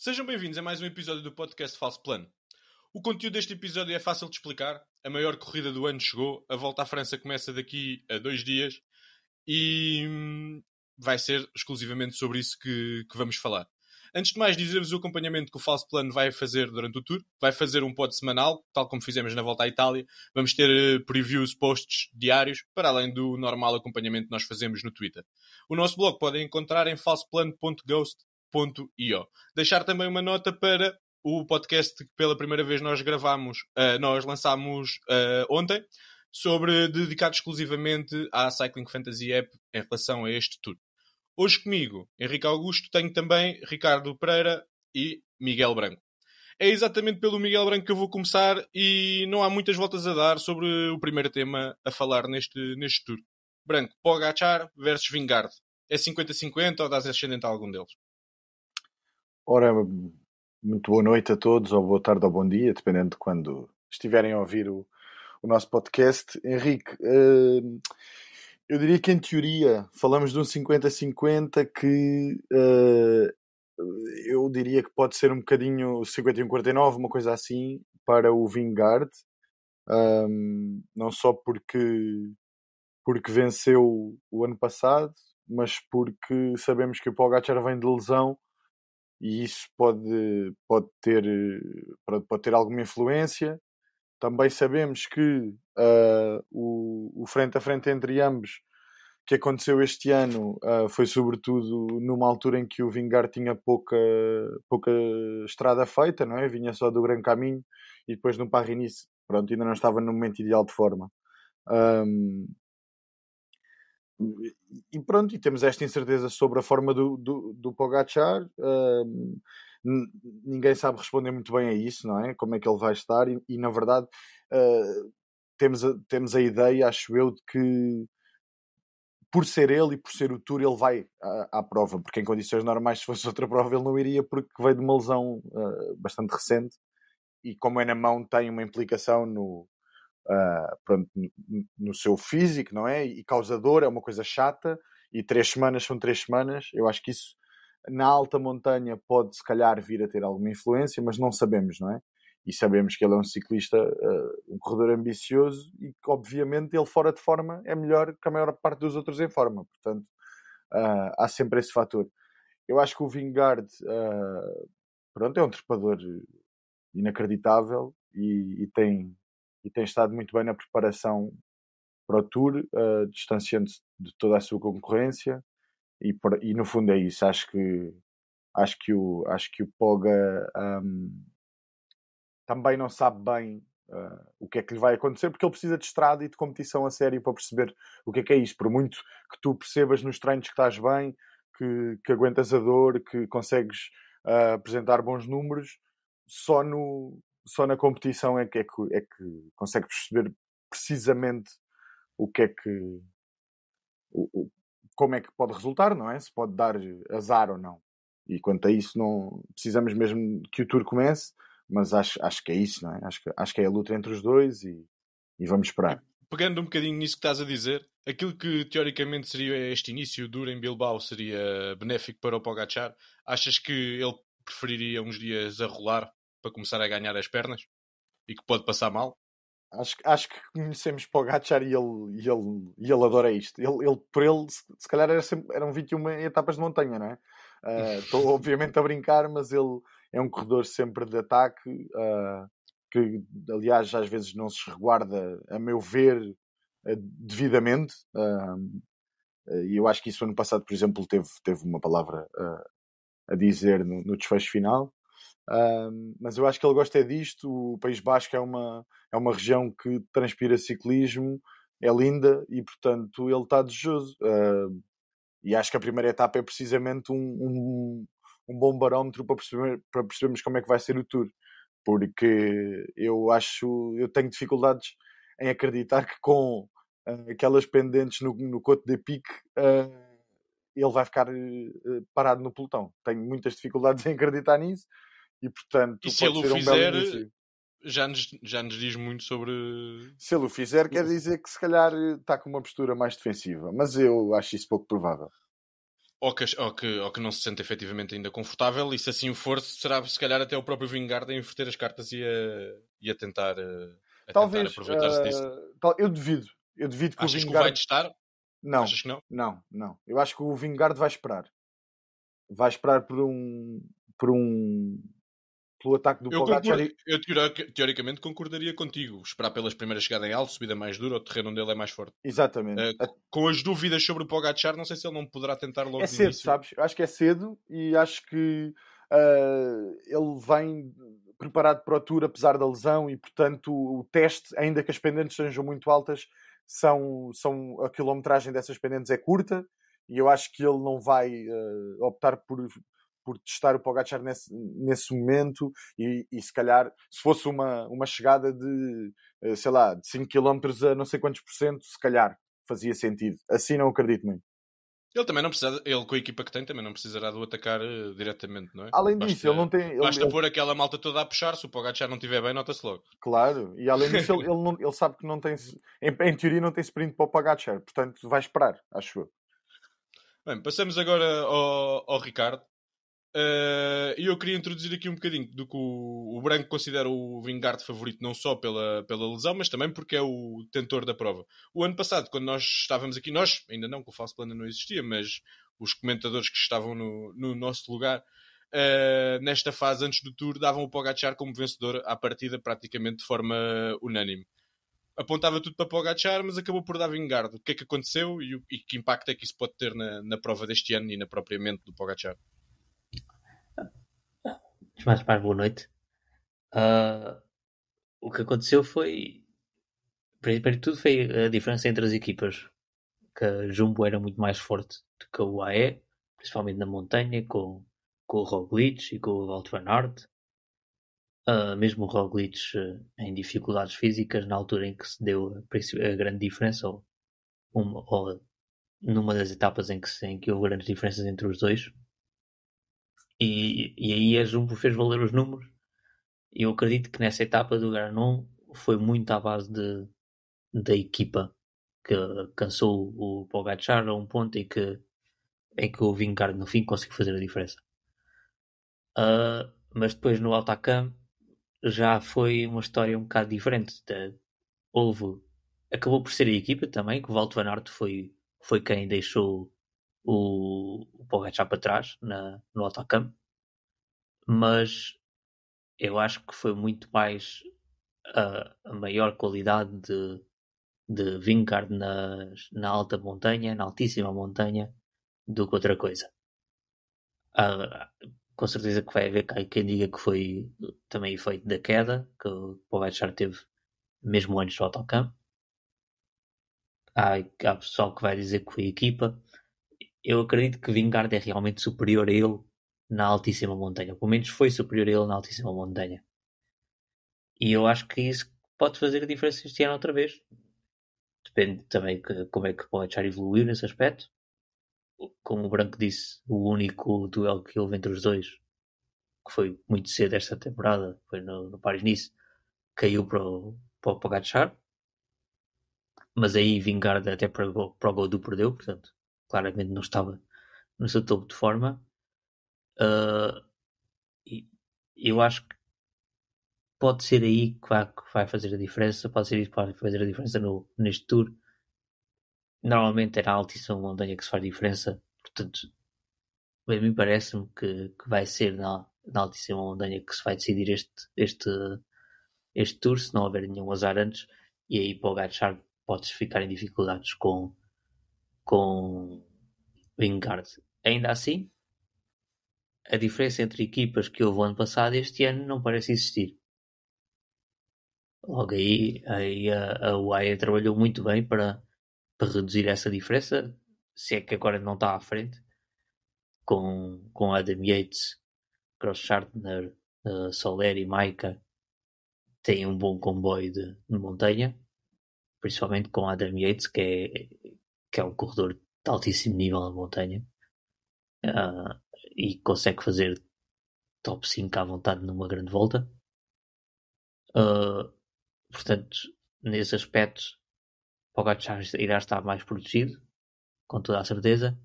Sejam bem-vindos a mais um episódio do podcast Falso Plano. O conteúdo deste episódio é fácil de explicar. A maior corrida do ano chegou, a volta à França começa daqui a dois dias e hum, vai ser exclusivamente sobre isso que, que vamos falar. Antes de mais, dizer-vos o acompanhamento que o Falso Plano vai fazer durante o tour. Vai fazer um pod semanal, tal como fizemos na volta à Itália. Vamos ter eh, previews, posts diários, para além do normal acompanhamento que nós fazemos no Twitter. O nosso blog podem encontrar em falsoplano.ghost anchor.io. Deixar também uma nota para o podcast que pela primeira vez nós gravamos, uh, nós lançámos uh, ontem, sobre dedicado exclusivamente à Cycling Fantasy App em relação a este tour. Hoje comigo, Henrique Augusto, tenho também Ricardo Pereira e Miguel Branco. É exatamente pelo Miguel Branco que eu vou começar e não há muitas voltas a dar sobre o primeiro tema a falar neste, neste tour. Branco, Pogachar versus Vingarde É 50-50 ou dás ascendente a algum deles? Ora, muito boa noite a todos, ou boa tarde ou bom dia, dependendo de quando estiverem a ouvir o, o nosso podcast. Henrique, uh, eu diria que em teoria falamos de um 50-50 que uh, eu diria que pode ser um bocadinho 51-49, uma coisa assim, para o Vingard. Um, não só porque, porque venceu o ano passado, mas porque sabemos que o Paul Pogacar vem de lesão e isso pode, pode, ter, eh, pode ter alguma influência. Também sabemos que uh, o, o, frente a frente entre ambos que aconteceu este ano uh, foi sobretudo numa altura em que o Vingar tinha pouca, pouca estrada feita, não é? Vinha só do Gran Caminho e depois no Parrinis, pronto, ainda não estava no momento ideal de forma. Um, e pronto, e temos esta incerteza sobre a forma do, do, do Pogacar. Uh, ninguém sabe responder muito bem a isso, não é? Como é que ele vai estar, e, e na verdade uh, temos, a, temos a ideia, acho eu, de que por ser ele e por ser o Tour, ele vai à, à, prova, porque em condições normais, se fosse outra prova, ele não iria, porque veio de uma lesão uh, bastante recente e, como é na mão, tem uma implicação no, uh, pronto, no seu físico, não é? E causador é uma coisa chata, e três semanas são três semanas. Eu acho que isso na alta montanha pode se calhar vir a ter alguma influência, mas não sabemos, não é? E sabemos que ele é um ciclista, uh, um corredor ambicioso e que, obviamente, ele fora de forma é melhor que a maior parte dos outros em forma. Portanto, uh, há sempre esse fator. Eu acho que o Vingard, uh, pronto, é um trepador inacreditável e, e tem, e tem estado muito bem na preparação para o Tour, uh, distanciando-se de toda a sua concorrência e, por, e, no fundo é isso. Acho que acho que o acho que o Poga um, também não sabe bem uh, o que é que lhe vai acontecer porque ele precisa de estrada e de competição a sério para perceber o que é que é isso. Por muito que tu percebas nos treinos que estás bem, que, que aguentas a dor, que consegues uh, apresentar bons números, só no só na competição é que, é que, é que consegue perceber precisamente o que é que. O, o, como é que pode resultar, não é? Se pode dar azar ou não. E quanto a isso, não precisamos mesmo que o Tour comece, mas acho, acho que é isso, não é? Acho que, acho que é a luta entre os dois e, e vamos esperar. Pegando um bocadinho nisso que estás a dizer, aquilo que teoricamente seria este início duro em Bilbao seria benéfico para o Pogachar. Achas que ele preferiria uns dias a rolar para começar a ganhar as pernas e que pode passar mal. Acho, acho que conhecemos Pogacar e ele, e ele, e ele adora isto. Ele, ele, por ele, se calhar era sempre, eram 21 etapas de montanha, não é? Ah, estou uh, obviamente a brincar, mas ele é um corredor sempre de ataque, uh, que aliás às vezes não se resguarda, a meu ver, ah, devidamente. E eu acho que isso ano passado, por exemplo, teve, teve uma palavra a dizer no, no desfecho final mas eu acho que ele gosta disto. O País Basco é uma, é uma região que transpira ciclismo, é linda e, portanto, ele está desejoso. Uh, e acho que a primeira etapa é precisamente um, um, um bom barómetro para, perceber, para percebermos como é que vai ser o Tour, porque eu acho, eu tenho dificuldades em acreditar que com uh, aquelas pendentes no, no Cote de Pique. Uh, ele vai ficar eh, parado no pelotão. Tenho muitas dificuldades em acreditar nisso, e portanto, e se ele o fizer, um já nos, já nos diz muito sobre. Se ele o fizer, quer dizer que se calhar está com uma postura mais defensiva, mas eu acho isso pouco provável. Ou que, ou, que, ou que não se sente efetivamente ainda confortável, e se assim for, será se calhar até o próprio Vingard a inverter as cartas e a, e a tentar, eh, a Talvez, tentar aproveitar-se uh, disso. Eh, tal, eu duvido. Eu duvido que Achas o vai testar? Não, Achas que não? Não, não. Eu acho que o Vingard vai esperar. Vai esperar por um. Por um pelo ataque do eu Pogacar. Eu teoricamente concordaria contigo. Esperar pelas primeiras chegadas em alto, subida mais dura, o terreno onde ele é mais forte. Exatamente. Uh, com as dúvidas sobre o Pogacar, não sei se ele não poderá tentar logo É cedo, início. sabes? Acho que é cedo e acho que uh, ele vem preparado para o Tour apesar da lesão e, portanto, o, o teste, ainda que as pendentes sejam muito altas, são, são a quilometragem dessas pendentes é curta e eu acho que ele não vai uh, optar por por testar o Pogacar nesse, nesse momento e, e, se calhar se fosse uma, uma chegada de eh, sei lá, de 5 km a não sei quantos por cento, se calhar fazia sentido. Assim não acredito muito. Ele também não precisa, ele com a equipa que tem também não precisará do atacar uh, diretamente, não é? Além basta, disso, ele não tem. Ele, basta ele... pôr aquela malta toda a puxar, se o Pogacar não estiver bem, nota-se logo. Claro, e além disso, ele, ele, não, ele, sabe que não tem. Em, em, teoria, não tem sprint para o Pogacar, portanto vai esperar, acho eu. Bem, passamos agora ao, ao Ricardo. Eh, e uh, eu queria introduzir aqui um bocadinho do que o, o, Branco considera o Vingarde favorito, não só pela, pela lesão, mas também porque é o tentor da prova. O ano passado, quando nós estávamos aqui, nós, ainda não, que o falso plano não existia, mas os comentadores que estavam no, no nosso lugar, uh, nesta fase antes do Tour, davam o Pogacar como vencedor à partida praticamente de forma unânime. Apontava tudo para Pogacar, mas acabou por dar Vingarde. O que é que aconteceu e, e que impacto é que isso pode ter na, na prova deste ano e na propriamente do Pogacar? mais Paz, boa noite. Uh, o que aconteceu foi. Primeiro de tudo, foi a diferença entre as equipas. Que a Jumbo era muito mais forte do que o UAE, principalmente na montanha, com, com o Roglic e com o Walt Van Aert. Uh, mesmo o Roglic uh, em dificuldades físicas, na altura em que se deu a, a grande diferença, ou, uma, ou numa das etapas em que, em que houve grandes diferenças entre os dois, e, e aí a Jumbo fez valer os números. E eu acredito que nessa etapa do Granon foi muito à base de, da equipa que cansou o Pogacar a um ponto em que, em que o Vingard no fim conseguiu fazer a diferença. Uh, mas depois no Altacam já foi uma história um bocado diferente. De, houve, acabou por ser a equipa também, que o Walter Van Aert foi, foi quem deixou o, o Pogacar para trás na, no autocampo, mas eu acho que foi muito mais a, a maior qualidade de, de Vingard na, na alta montanha, na altíssima montanha, do que outra coisa. com certeza que vai haver quem diga que foi também efeito da queda, que o Pogacar teve mesmo antes do autocampo. Há, há pessoal que vai dizer que foi equipa eu acredito que Vingard é realmente superior a ele na altíssima montanha. Pelo menos foi superior a ele na altíssima montanha. E eu acho que isso pode fazer a diferença este ano outra vez. Depende também que, como é que o Poetchar evoluiu nesse aspecto. Como o Branco disse, o único duelo que houve entre os dois, que foi muito cedo esta temporada, foi no, no Paris-Nice, caiu para o, para o Pogacar. Mas aí Vingard até para, para o Godu perdeu, portanto claramente não estava no seu topo de forma. Uh, e eu acho que pode ser aí que vai, que vai, fazer a diferença, pode ser aí que vai fazer a diferença no, neste tour. Normalmente era é a altice uma montanha que se faz diferença, portanto, bem, me parece-me que, que, vai ser na, na altice montanha que se vai decidir este, este, este tour, se não houver nenhum azar antes, e aí para o Gatchard podes ficar em dificuldades com com Wingard. Ainda assim, a diferença entre equipas que houve o ano passado e este ano não parece existir. Logo aí, aí a, a UAE trabalhou muito bem para, para reduzir essa diferença, se é que agora não está à frente, com, com Adam Yates, Cross Shartner, uh, eh, Soler e Maika. Tem um bom comboio de, de montanha, principalmente com Adam Yates, que é que é um corredor de altíssimo nível na montanha uh, e consegue fazer top 5 à vontade numa grande volta. Uh, portanto, nesse aspecto, Pogacar irá estar mais protegido, com toda a certeza.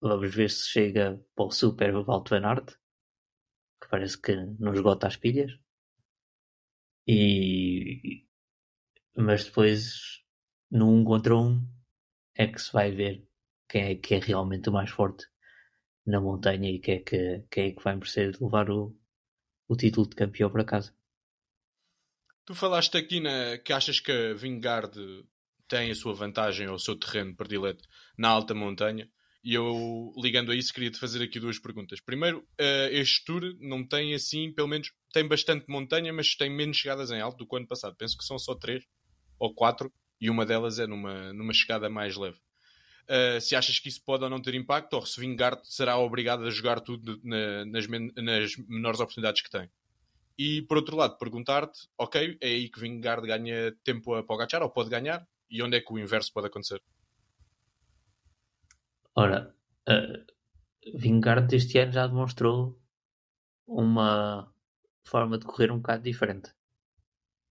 Vamos ver se chega para o Super Valto Van Aert, que parece que não esgota as pilhas. E... Mas depois, num contra um, é que se vai ver quem é que é realmente o mais forte na montanha e quem é que, quem é que vai merecer levar o, o título de campeão para casa. Tu falaste aqui na, que achas que a Vingard tem a sua vantagem ou o seu terreno predileto na alta montanha. E eu, ligando a isso, queria te fazer aqui duas perguntas. Primeiro, eh, este Tour não tem assim, pelo menos, tem bastante montanha, mas tem menos chegadas em alto do que o ano passado. Penso que são só três ou quatro. E uma delas é numa, numa chegada mais leve. Uh, se achas que isso pode ou não ter impacto, ou se Vingard será obrigado a jogar tudo na, nas, men nas, menores oportunidades que tem. E por outro lado, perguntar-te, ok, é aí que Vingard ganha tempo a Pogachar, ou pode ganhar, e onde é que o inverso pode acontecer? Ora, uh, ah, Vingard este ano já demonstrou uma forma de correr um bocado diferente.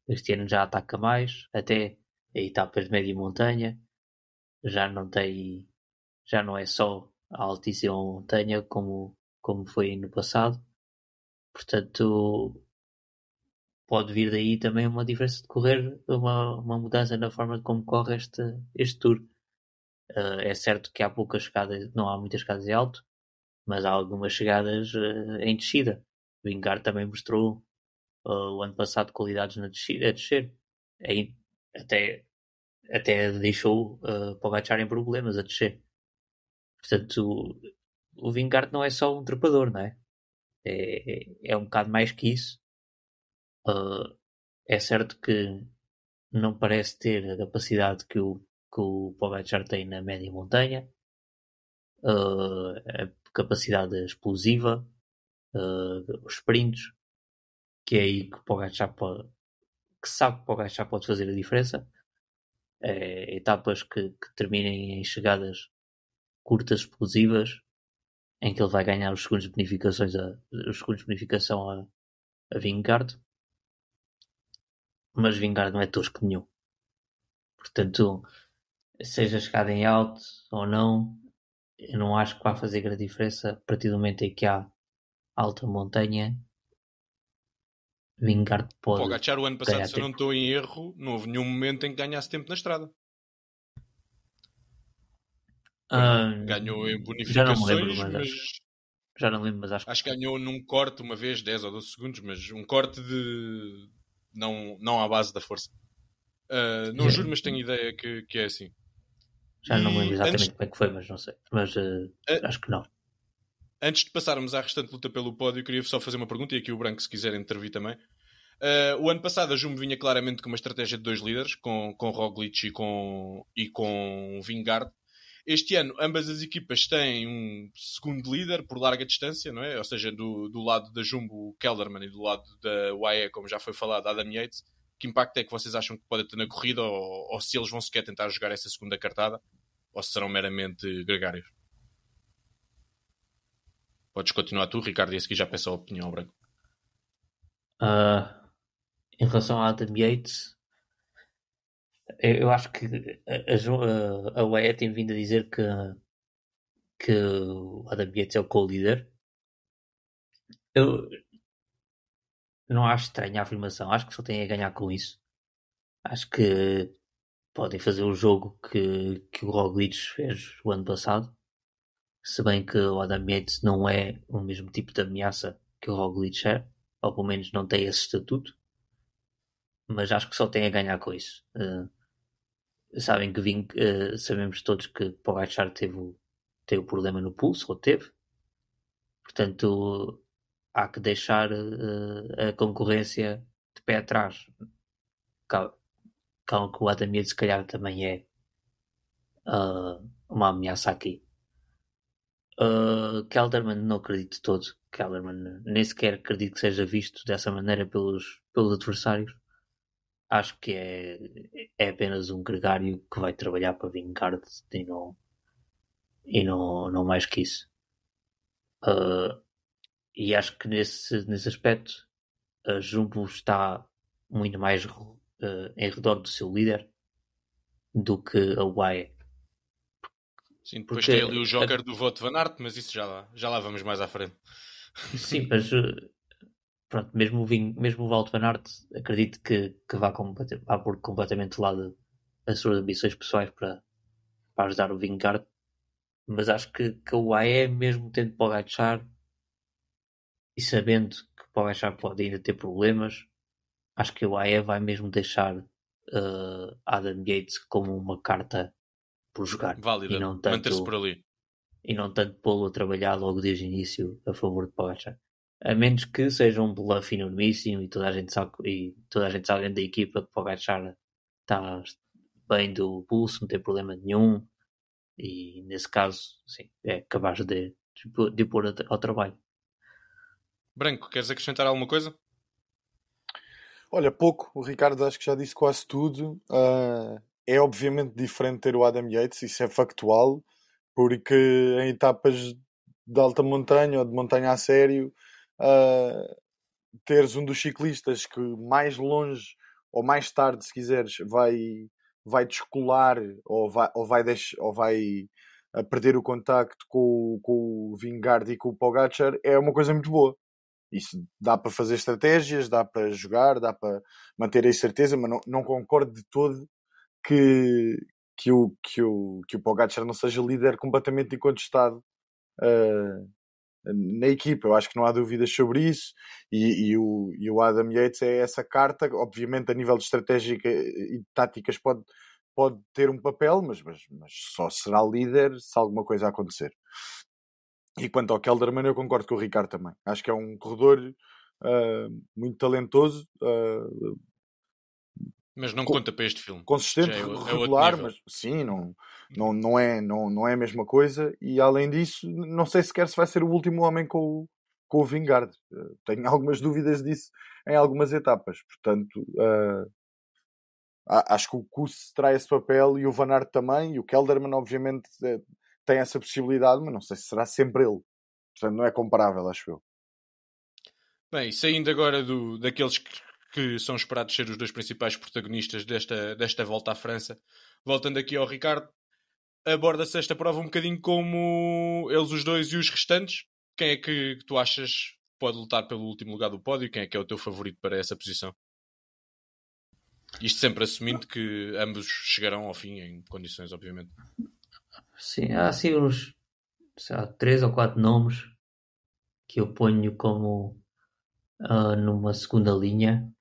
Este ano já ataca mais, até é etapas de média montanha, já não tem, já não é só a altíssima montanha como, como foi no passado. Portanto, pode vir daí também uma diferença de correr, uma, uma mudança na forma de como corre este, este Tour. Uh, é certo que há poucas chegadas, não há muitas chegadas em alto, mas há algumas chegadas uh, em descida. O Vingar também mostrou uh, o ano passado qualidades na descida, a descer. É até até deixou uh, ah, Pogacar em problemas a descer. Portanto, o, Vingard não é só um trepador, não é? É, é, é um bocado mais que isso. Uh, é certo que não parece ter a capacidade que o, que o Pogacar tem na média montanha, uh, a capacidade explosiva, uh, os sprints, que é aí que o Pogacar pode, que sabe que o Pogacar pode fazer a diferença é, etapas que, que, terminem em chegadas curtas explosivas, em que ele vai ganhar os segundos de bonificações a, os segundos de bonificação a, a Vingard. Mas Vingard não é tosco nenhum. Portanto, seja chegada em alto ou não, eu não acho que vá fazer grande diferença a partir do momento em que há alta montanha Lingard pode. Pogacar, o ano passado, se eu não estou em erro, não houve nenhum momento em que ganhasse tempo na estrada. Ah, ganhou em bonificações, já não lembro, mas, mas... Acho, já não lembro, mas acho, acho que ganhou num corte uma vez, 10 ou 12 segundos, mas um corte de não, não à base da força. Uh, não é. juro, mas tenho ideia que, que é assim. Já e não me lembro exatamente antes... como é que foi, mas não sei. Mas uh, acho que não. Antes de passarmos à restante luta pelo pódio, queria só fazer uma pergunta, e aqui o Branco, se quiser intervir também. Uh, o ano passado a Jumbo vinha claramente com uma estratégia de dois líderes, com, com Roglic e com, e com Vingard. Este ano ambas as equipas têm um segundo líder por larga distância, não é? Ou seja, do, do lado da Jumbo, o Kellerman, e do lado da UAE, como já foi falado, Adam Yates. Que impacto é que vocês acham que pode ter na corrida ou, ou se eles vão sequer tentar jogar essa segunda cartada ou se serão meramente gregários? Podes continuar tu, Ricardo, e a seguir já peço a opinião ao Branco. Uh, ah, em relação a Adam Yates, eu acho que a, a, a UE tem vindo a dizer que, que o Adam Yates é o co-líder. Eu não acho estranha a afirmação, acho que só tem a ganhar com isso. Acho que podem fazer o jogo que, que o Roglic fez o ano passado se bem que o Adam Yates não é o mesmo tipo de ameaça que o Roglic é, ou pelo menos não tem esse estatuto, mas acho que só tem a ganhar com isso. Uh, sabem que vim, uh, sabemos todos que Pogacar teve o, teve o problema no pulso, ou teve, portanto há que deixar uh, a concorrência de pé atrás. Calma que o Adam Yates se calhar também é uma ameaça aqui. Uh, Kelderman não acredito todo. Kelderman nem sequer acredito que seja visto dessa maneira pelos, pelos adversários. Acho que é, é apenas um gregário que vai trabalhar para vingar e não, e não, não mais que isso. Uh, e acho que nesse, nesse aspecto a Jumbo está muito mais uh, em redor do seu líder do que a Uae. Sim, depois Porque tem ali o joker do voto Van Aert, mas isso já lá, já lá vamos mais à frente. Sim, mas eh, pronto, mesmo o, Ving, mesmo o Valdo Van Aert, acredito que, que vá, vá por completamente de lado as suas ambições pessoais para, para ajudar o Vingard, mas acho que, que é o AE, mesmo tendo Pogachar e sabendo que Pogachar pode ainda ter problemas, acho que o AE vai mesmo deixar uh, Adam gates como uma carta por jogar. Válida, manter-se por ali. E não tanto pô-lo a trabalhar logo desde o início a favor de Pogacar. A menos que seja um bluff enormíssimo e toda a gente sabe, e toda a gente sabe da equipa que Pogacar está bem do pulso, não tem problema nenhum. E nesse caso, sim, é capaz de, tipo, de pôr ao trabalho. Branco, queres acrescentar alguma coisa? Olha, pouco. O Ricardo acho que já disse quase tudo. Uh, é obviamente diferente ter o Adam Yates, isso é factual, porque em etapas de alta montanha ou de montanha a sério, uh, teres um dos ciclistas que mais longe ou mais tarde, se quiseres, vai, vai descolar ou vai, ou vai, deix, ou vai ah, perder o contacto com, com o Vingard e com o Pogacar, é uma coisa muito boa. Isso dá para fazer estratégias, dá para jogar, dá para manter a incerteza, mas não, não concordo de todo que, que, o, que, o, que o Pogacar não seja líder completamente incontestado uh, ah, na equipa. Eu acho que não há dúvidas sobre isso. E, e, o, e o Adam Yates é essa carta. Obviamente, a nível de estratégia e de táticas, pode, pode ter um papel, mas, mas, mas só será líder se alguma coisa acontecer. E quanto ao Kelderman, eu concordo com o Ricardo também. Acho que é um corredor uh, muito talentoso. Uh, mas não conta para este filme. Consistente, é, é regular, mas sim, não, não, não, é, não, não é a mesma coisa. E além disso, não sei sequer se vai ser o último homem com o, com o Vingard. Eh, tenho algumas dúvidas disso em algumas etapas. Portanto, uh, acho que o Kuss traz esse papel e o Van Aert também. E o Kelderman, obviamente, eh, tem essa possibilidade, mas não sei se será sempre ele. Portanto, não é comparável, acho eu. Bem, saindo agora do, daqueles que que são esperados ser os dois principais protagonistas desta, desta volta à França. Voltando aqui ao Ricardo, aborda-se esta prova um bocadinho como eles os dois e os restantes. Quem é que tu achas pode lutar pelo último lugar do pódio? Quem é que é o teu favorito para essa posição? Isto sempre assumindo que ambos chegarão ao fim em condições, obviamente. Sim, há assim uns lá, três ou quatro nomes que eu ponho como uh, numa segunda linha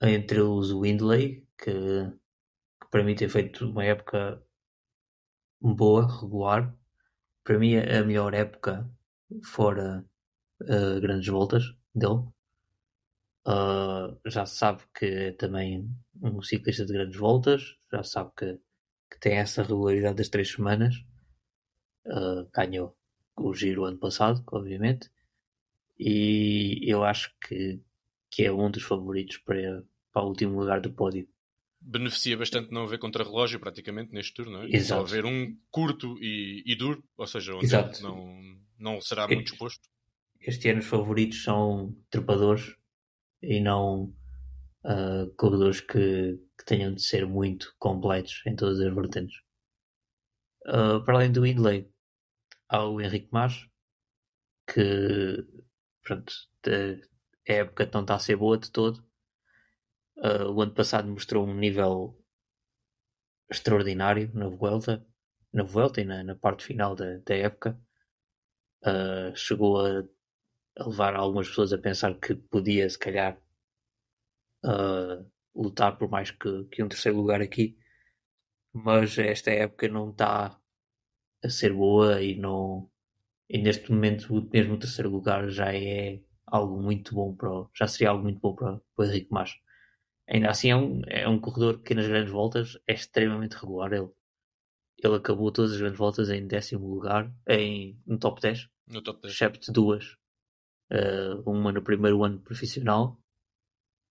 entre eles o Windley, que, que, para mim tem feito uma época boa, regular. Para mim, a melhor época, fora uh, grandes voltas dele. Uh, já se sabe que é também um ciclista de grandes voltas, já se sabe que, que tem essa regularidade das três semanas. Uh, ganhou o giro ano passado, obviamente, e eu acho que, que é um dos favoritos para, para o último lugar do pódio. Beneficia bastante não haver contrarrelógio praticamente neste turno, não é? Exato. Só haver um curto e, e duro, ou seja, onde Exato. não, não será muito exposto. Este ano os favoritos são trepadores e não uh, corredores que, que tenham de ser muito completos em todas as vertentes. Uh, para além do Inlay, há o Henrique Mas, que pronto, a época não está a ser boa de todo. Uh, o ano passado mostrou um nível extraordinário na Vuelta, na Vuelta e na, na parte final da, da época. Uh, chegou a, a, levar algumas pessoas a pensar que podia, se calhar, uh, lutar por mais que, que um terceiro lugar aqui. Mas esta época não está a ser boa e não. E neste momento, mesmo o terceiro lugar já é algo muito bom para o, já seria algo muito bom para, para o Henrique Mas ainda assim é um, é um corredor que nas grandes voltas é extremamente regular ele ele acabou todas as grandes voltas em décimo lugar em, no top 10 no top 10 excepto duas uh, uma no primeiro ano profissional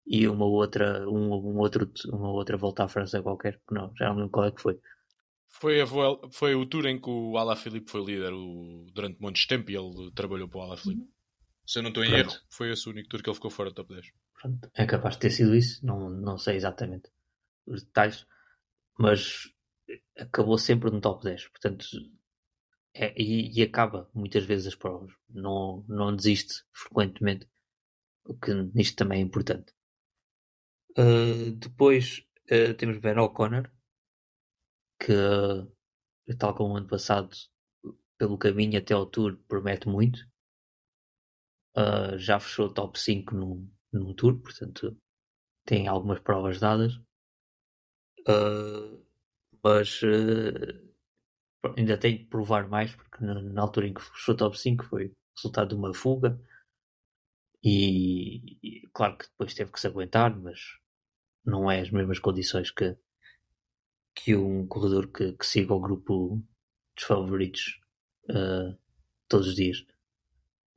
e uma outra um, um outro, uma outra volta à França qualquer que não já não lembro qual é que foi foi, a, foi o tour em que o Alaphilippe foi líder o, durante muitos tempo e ele trabalhou para o Alaphilippe uhum. Se eu não estou em erro, foi esse o único tour que ele ficou fora do top 10. Pronto. É capaz de ter sido isso, não, não sei exatamente os detalhes, mas acabou sempre no top 10. Portanto, é, e, e, acaba muitas vezes as provas. Não, não desiste frequentemente, o que nisto também é importante. Uh, depois uh, temos Ben O'Connor, que tal como o ano passado, pelo caminho até ao Tour, promete muito uh, já fechou top 5 num, num tour, portanto tem algumas provas dadas. Uh, mas uh, ainda tem que provar mais, porque na, na altura em que fechou top 5 foi resultado de uma fuga. E, e, claro que depois teve que se aguentar, mas não é as mesmas condições que, que um corredor que, que siga o grupo dos favoritos uh, todos os dias.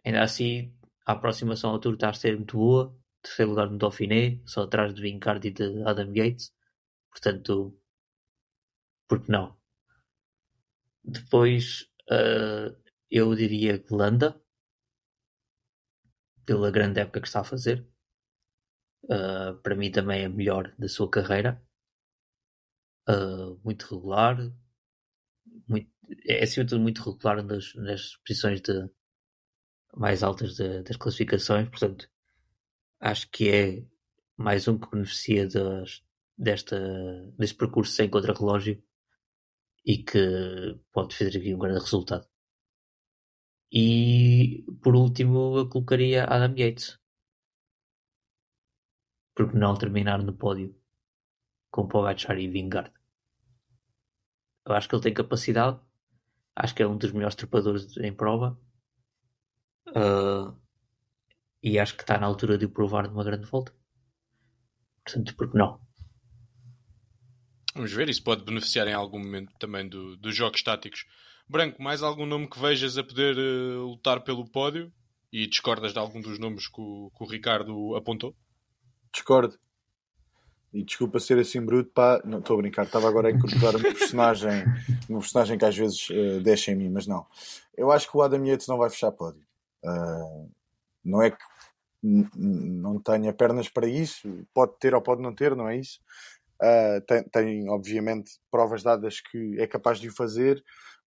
Ainda assim, a aproximação ao Tour está a ser muito boa. Terceiro lugar no Dauphiné, só atrás de Vincardi e de Adam Gates. Portanto, porque não? Depois uh, eu diria que Landa, pela grande época que está a fazer. Uh, para mim também é a melhor da sua carreira. Uh, muito regular. Muito, é, é acima de tudo muito regular nas, nas posições de, mais altas de, das classificações, portanto, acho que é mais um que beneficia das, desta, deste percurso sem contrarrelógio e que pode fazer aqui um grande resultado. E por último, eu colocaria Adam Yates, porque não terminar no pódio com Pogacar e Vingard. Eu acho que ele tem capacidade, acho que é um dos melhores trepadores em prova Uh, e acho que está na altura de o provar de uma grande volta. Portanto, por que não? Vamos ver, isso pode beneficiar em algum momento também do, dos jogos táticos. Branco, mais algum nome que vejas a poder uh, lutar pelo pódio? E discordas de algum dos nomes que o, que o Ricardo apontou? Discordo. E desculpa ser assim bruto, pá, não estou a brincar, estava agora a incorporar um personagem, um personagem que às vezes uh, eh, deixa em mim, mas não. Eu acho que o Adam Yates não vai fechar pódio. Uh, não é que não tenha pernas para isso, pode ter ou pode não ter, não é isso? Uh, tem, tem, obviamente, provas dadas que é capaz de o fazer,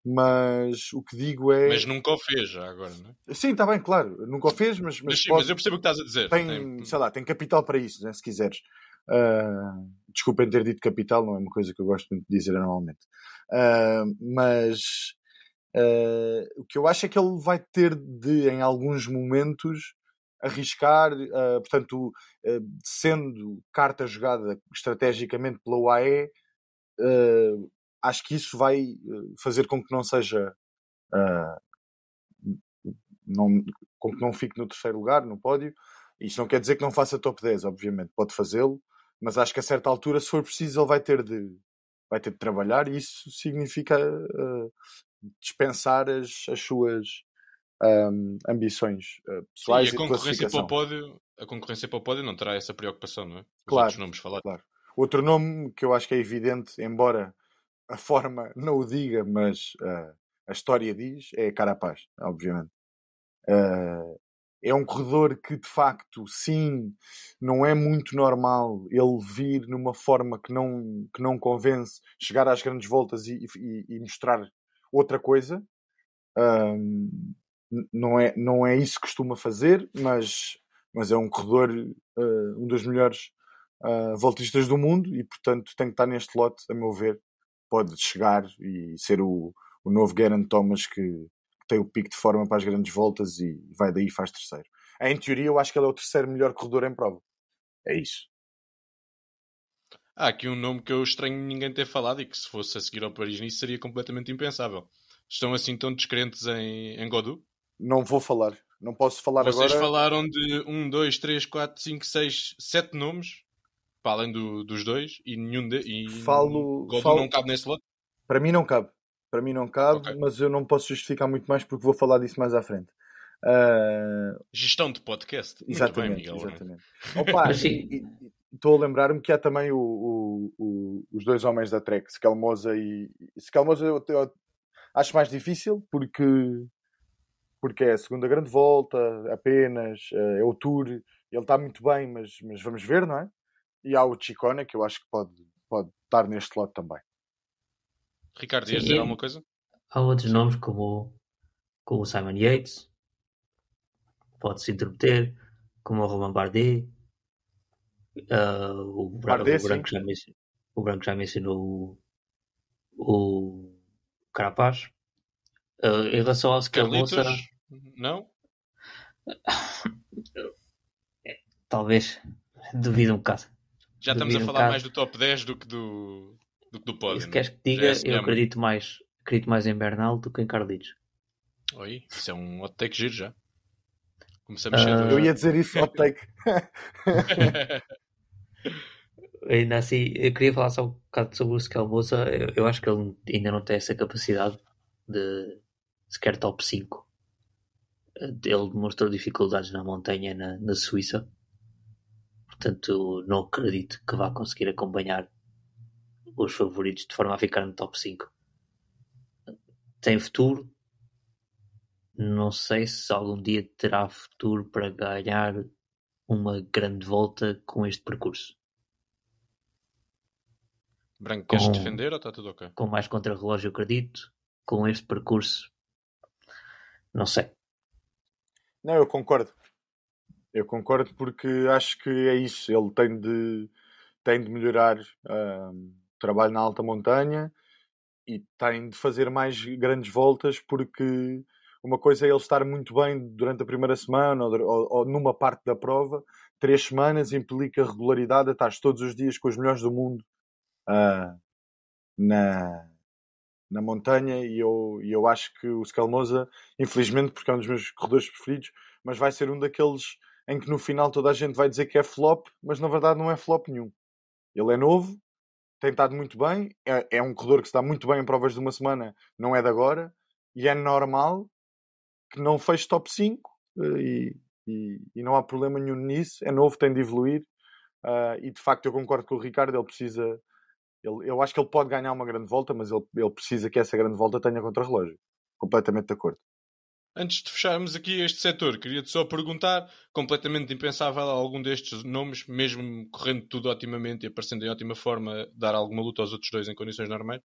mas o que digo é. Mas nunca o fez já agora, não é? Sim, está bem, claro, nunca o fez, mas. Mas, mas, sim, pode... mas eu percebo o que estás a dizer. Tem, tem... sei lá, tem capital para isso, né, se quiseres. Uh, ah, desculpem ter dito capital, não é uma coisa que eu gosto muito de dizer normalmente. Uh, mas Uh, o que eu acho é que ele vai ter de, em alguns momentos, arriscar, uh, portanto, uh, sendo carta jogada estrategicamente pela UAE, acho que isso vai fazer com que não seja. Não, com que não fique no terceiro lugar, no pódio. Isso não quer dizer que não faça top 10, obviamente, pode fazê-lo, mas acho que a certa altura, se for preciso, ele vai ter de, vai ter de trabalhar e isso significa uh, dispensar as, as suas um, ambições uh, eh, pessoais Sim, e, a concorrência para o pódio a concorrência para o pódio não terá essa preocupação não é? Os claro, nomes falados. Claro. outro nome que eu acho que é evidente embora a forma não o diga mas uh, a história diz é Carapaz obviamente uh, é um corredor que de facto sim não é muito normal ele vir numa forma que não que não convence chegar às grandes voltas e, e, e mostrar outra coisa. Um, não, é, não é isso que costuma fazer, mas, mas é um corredor, uh, um dos melhores uh, voltistas do mundo e, portanto, tem que estar neste lote, a meu ver. Pode chegar e ser o, o novo Garen Thomas que, que tem o pico de forma para as grandes voltas e vai daí e faz terceiro. Em teoria, eu acho que ele é o terceiro melhor corredor em prova. É isso. Há aqui um nome que eu estranho ninguém ter falado e que se fosse a seguir ao Paris-Nice seria completamente impensável. Estão assim tão descrentes em, em Godot? Não vou falar. Não posso falar Vocês agora. Vocês falaram de um, dois, três, quatro, cinco, seis, sete nomes, para além do, dos dois, e nenhum de, e falo, Godu falo... não cabe nesse lote? Para mim não cabe. Para mim não cabe, okay. mas eu não posso justificar muito mais porque vou falar disso mais à frente. Uh... Gestão de podcast. Muito exatamente. Bem, Miguel, exatamente. Opa, e, estou a lembrar-me que há também o, o, o, os dois homens da Trek, Scalmosa e. Scalmosa eu, eu, eu, acho mais difícil porque, porque é a segunda grande volta apenas, eh, é o Tour, ele está muito bem, mas, mas vamos ver, não é? E há o Chicona que eu acho que pode, pode estar neste lote também. Ricardo, ias dizer alguma coisa? Há outros nomes como, como o Simon Yates, pode se interpretar, como o Roman Bardet Uh, o, Branco, o, Branco já me, o Branco já me ensinou o, o Carapaz. Uh, em relação ao Scalmosa. Não? É, talvez. Duvido um bocado. Já Duvido estamos a falar mais do top 10 do que do, do, que do pódio. se é? queres que diga, é eu acredito mais, acredito mais em Bernal do que em Carlitos. Oi, isso é um hot take giro já. Começamos uh, Eu ia dizer isso, hot take. Ainda assim, eu queria falar só um bocado sobre o Scalmosa. Eu, eu acho que ele ainda não tem essa capacidade de sequer top 5. Ele demonstrou dificuldades na montanha na, na Suíça. Portanto, não acredito que vá conseguir acompanhar os favoritos de forma a ficar no top 5. Tem futuro. Não sei se algum dia terá futuro para ganhar uma grande volta com este percurso. Branco, queres com, defender ou está tudo ok? Com mais contrarrelógio, acredito. Com este percurso, não sei. Não, eu concordo. Eu concordo porque acho que é isso. Ele tem de, tem de melhorar ah, o trabalho na alta montanha e tem de fazer mais grandes voltas porque uma coisa é ele estar muito bem durante a primeira semana ou, ou, ou numa parte da prova, três semanas implica regularidade, estás todos os dias com os melhores do mundo uh, na, na montanha e eu, e eu acho que o Scalmosa, infelizmente, porque é um dos meus corredores preferidos, mas vai ser um daqueles em que no final toda a gente vai dizer que é flop, mas na verdade não é flop nenhum. Ele é novo, tem estado muito bem, é, é um corredor que se dá muito bem em provas de uma semana, não é de agora, e é normal que não fez top 5 eh, e, e, e, não há problema nenhum nisso. É novo, tem de evoluir. Uh, e de facto, eu concordo com o Ricardo, ele precisa. Ele, eu acho que ele pode ganhar uma grande volta, mas ele, ele precisa que essa grande volta tenha contra-relógio Completamente de acordo. Antes de fecharmos aqui este setor, queria-te só perguntar, completamente impensável algum destes nomes, mesmo correndo tudo otimamente e aparecendo em ótima forma, dar alguma luta aos outros dois em condições normais?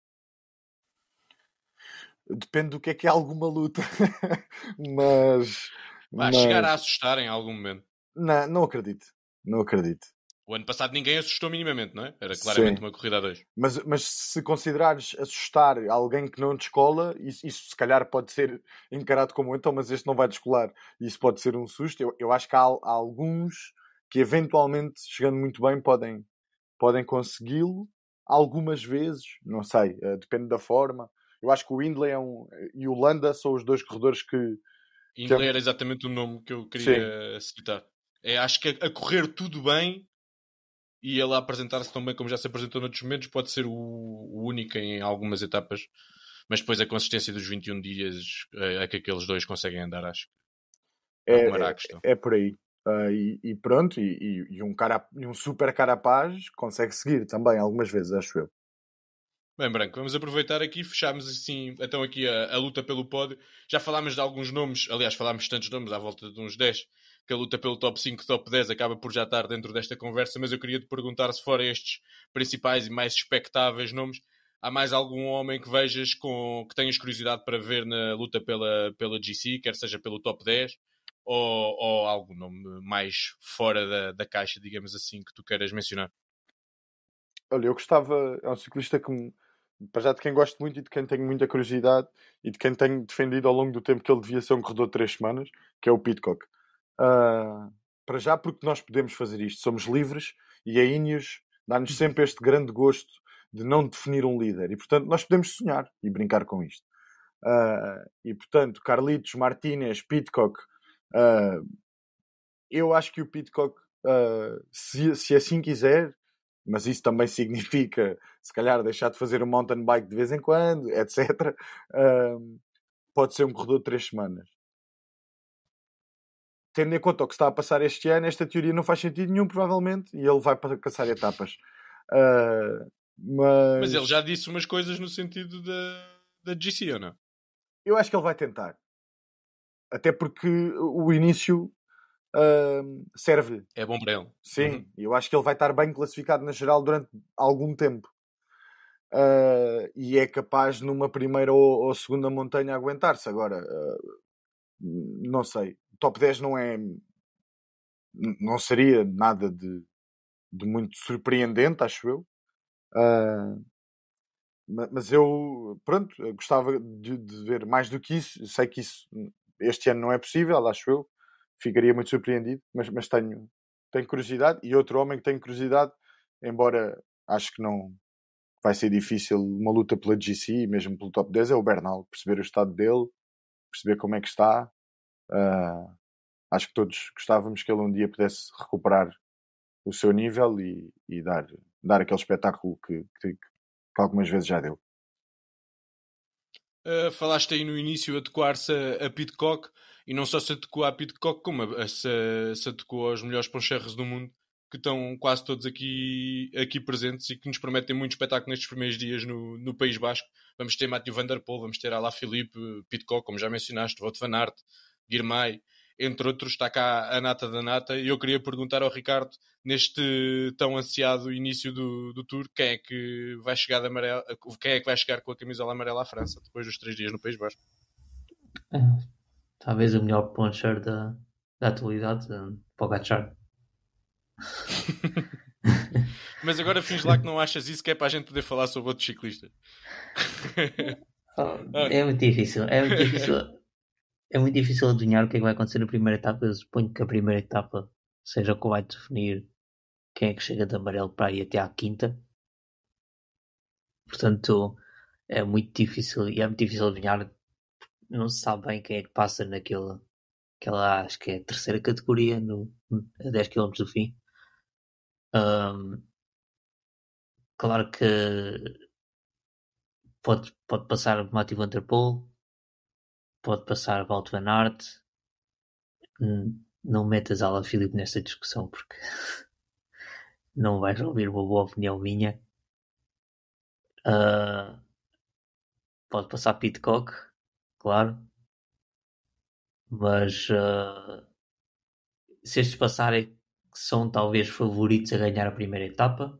depende do que é que é alguma luta. mas. Vai mas... chegar a assustar em algum momento. Não, não acredito. Não acredito. O ano passado ninguém assustou minimamente, não é? Era claramente Sim. uma corrida a dois. Mas, mas se considerares assustar alguém que não descola, isso, isso se calhar pode ser encarado como então, mas este não vai descolar. Isso pode ser um susto. Eu, eu acho que há, há alguns que eventualmente, chegando muito bem, podem, podem consegui-lo. Algumas vezes, não sei, eh, depende da forma. Eu acho que o Indley é um, e o Landa são os dois corredores que. Indley que... era exatamente o nome que eu queria Sim. citar. É, acho que a correr tudo bem e ele a apresentar-se tão bem como já se apresentou noutros momentos pode ser o, o único em algumas etapas. Mas depois a consistência dos 21 dias é, é que aqueles dois conseguem andar, acho. É, é, é, por aí. Uh, e, e, pronto, e, e, um cara, e um super carapaz consegue seguir também, algumas vezes, acho eu. Bem, Branco, vamos aproveitar aqui, fechámos assim, então aqui a, a, luta pelo pódio. Já falámos de alguns nomes, aliás, falámos de tantos nomes, à volta de uns 10, que a luta pelo top 5, top 10 acaba por já estar dentro desta conversa, mas eu queria te perguntar se fora estes principais e mais expectáveis nomes, há mais algum homem que vejas com, que tenhas curiosidade para ver na luta pela, pela GC, quer seja pelo top 10, ou, ou algum nome mais fora da, da caixa, digamos assim, que tu queiras mencionar? Olha, eu gostava, é um ciclista que me, para já de quem gosto muito e de quem tenho muita curiosidade e de quem tenho defendido ao longo do tempo que ele devia ser um corredor de três semanas, que é o Pitcock. Uh, para já porque nós podemos fazer isto, somos livres e a é Ineos dá-nos uhum. sempre este grande gosto de não definir um líder e portanto nós podemos sonhar e brincar com isto. Uh, e portanto, Carlitos, Martínez, Pitcock, uh, eu acho que o Pitcock, se, se assim quiser, mas isso também significa, se calhar, deixar de fazer um mountain bike de vez em quando, etc. pode ser um corredor de três semanas. Tendo em conta o que está a passar este ano, esta teoria não faz sentido nenhum, provavelmente, e ele vai para caçar etapas. Uh, mas... mas ele já disse umas coisas no sentido da, da GC, ou não? Eu acho que ele vai tentar. Até porque o início uh, serve-lhe. É bom para ele. Sim, uhum. eu acho que ele vai estar bem classificado na geral durante algum tempo. Uh, e é capaz numa primeira ou, ou segunda montanha aguentar-se. Agora, uh, não sei, top 10 não é. Não seria nada de, de muito surpreendente, acho eu. Uh, mas eu, pronto, gostava de, de, ver mais do que isso. Sei que isso hum, este ano não é possível, acho eu ficaria muito surpreendido, mas, mas tenho, tenho curiosidade. E outro homem que tem curiosidade, embora acho que não vai ser difícil uma luta pela GC, mesmo pelo top 10, é o Bernal. Perceber o estado dele, perceber como é que está. Uh, acho que todos gostávamos que ele um dia pudesse recuperar o seu nível e, e dar, dar aquele espetáculo que, que, que algumas vezes já deu. Uh, falaste aí no início adequar-se a, a Pitcock e não só se adequou à Pitcock, como se, se adequou aos melhores poncherres do mundo, que estão quase todos aqui, aqui presentes e que nos prometem muito espetáculo nestes primeiros dias no, no País Basco. Vamos ter Matthew Van Der Poel, vamos ter Alá Filipe, Pitcock, como já mencionaste, Voto Van Aert, Guirmay, entre outros, está cá a nata da nata. E eu queria perguntar ao Ricardo, neste tão ansiado início do, do Tour, quem é, que vai chegar de amarelo, quem é que vai chegar com a camisola amarela à França depois dos três dias no País Basco? É, talvez o melhor puncher da, da atualidade, eh, o Gachar. Mas agora fins lá que não achas isso, que é para a gente poder falar sobre outro ciclista. é muito difícil, é muito difícil. É muito difícil adivinhar o que é que vai acontecer na primeira etapa. Eu suponho que a primeira etapa seja o que vai definir quem é que chega de amarelo para ir até à quinta. Portanto, é muito difícil e é muito difícil adivinhar não se sabe bem quem é que passa naquela, aquela, acho que é a terceira categoria, no, a 10 km do fim. Um, claro que pode, pode passar Matthew Van Der Poel, pode passar Walt Van Aert. Hum, não metas Ala Filipe nesta discussão porque não vais ouvir uma boa opinião minha. Uh, pode passar Pitcock claro. Mas uh, se estes passarem, são talvez favoritos a ganhar a primeira etapa.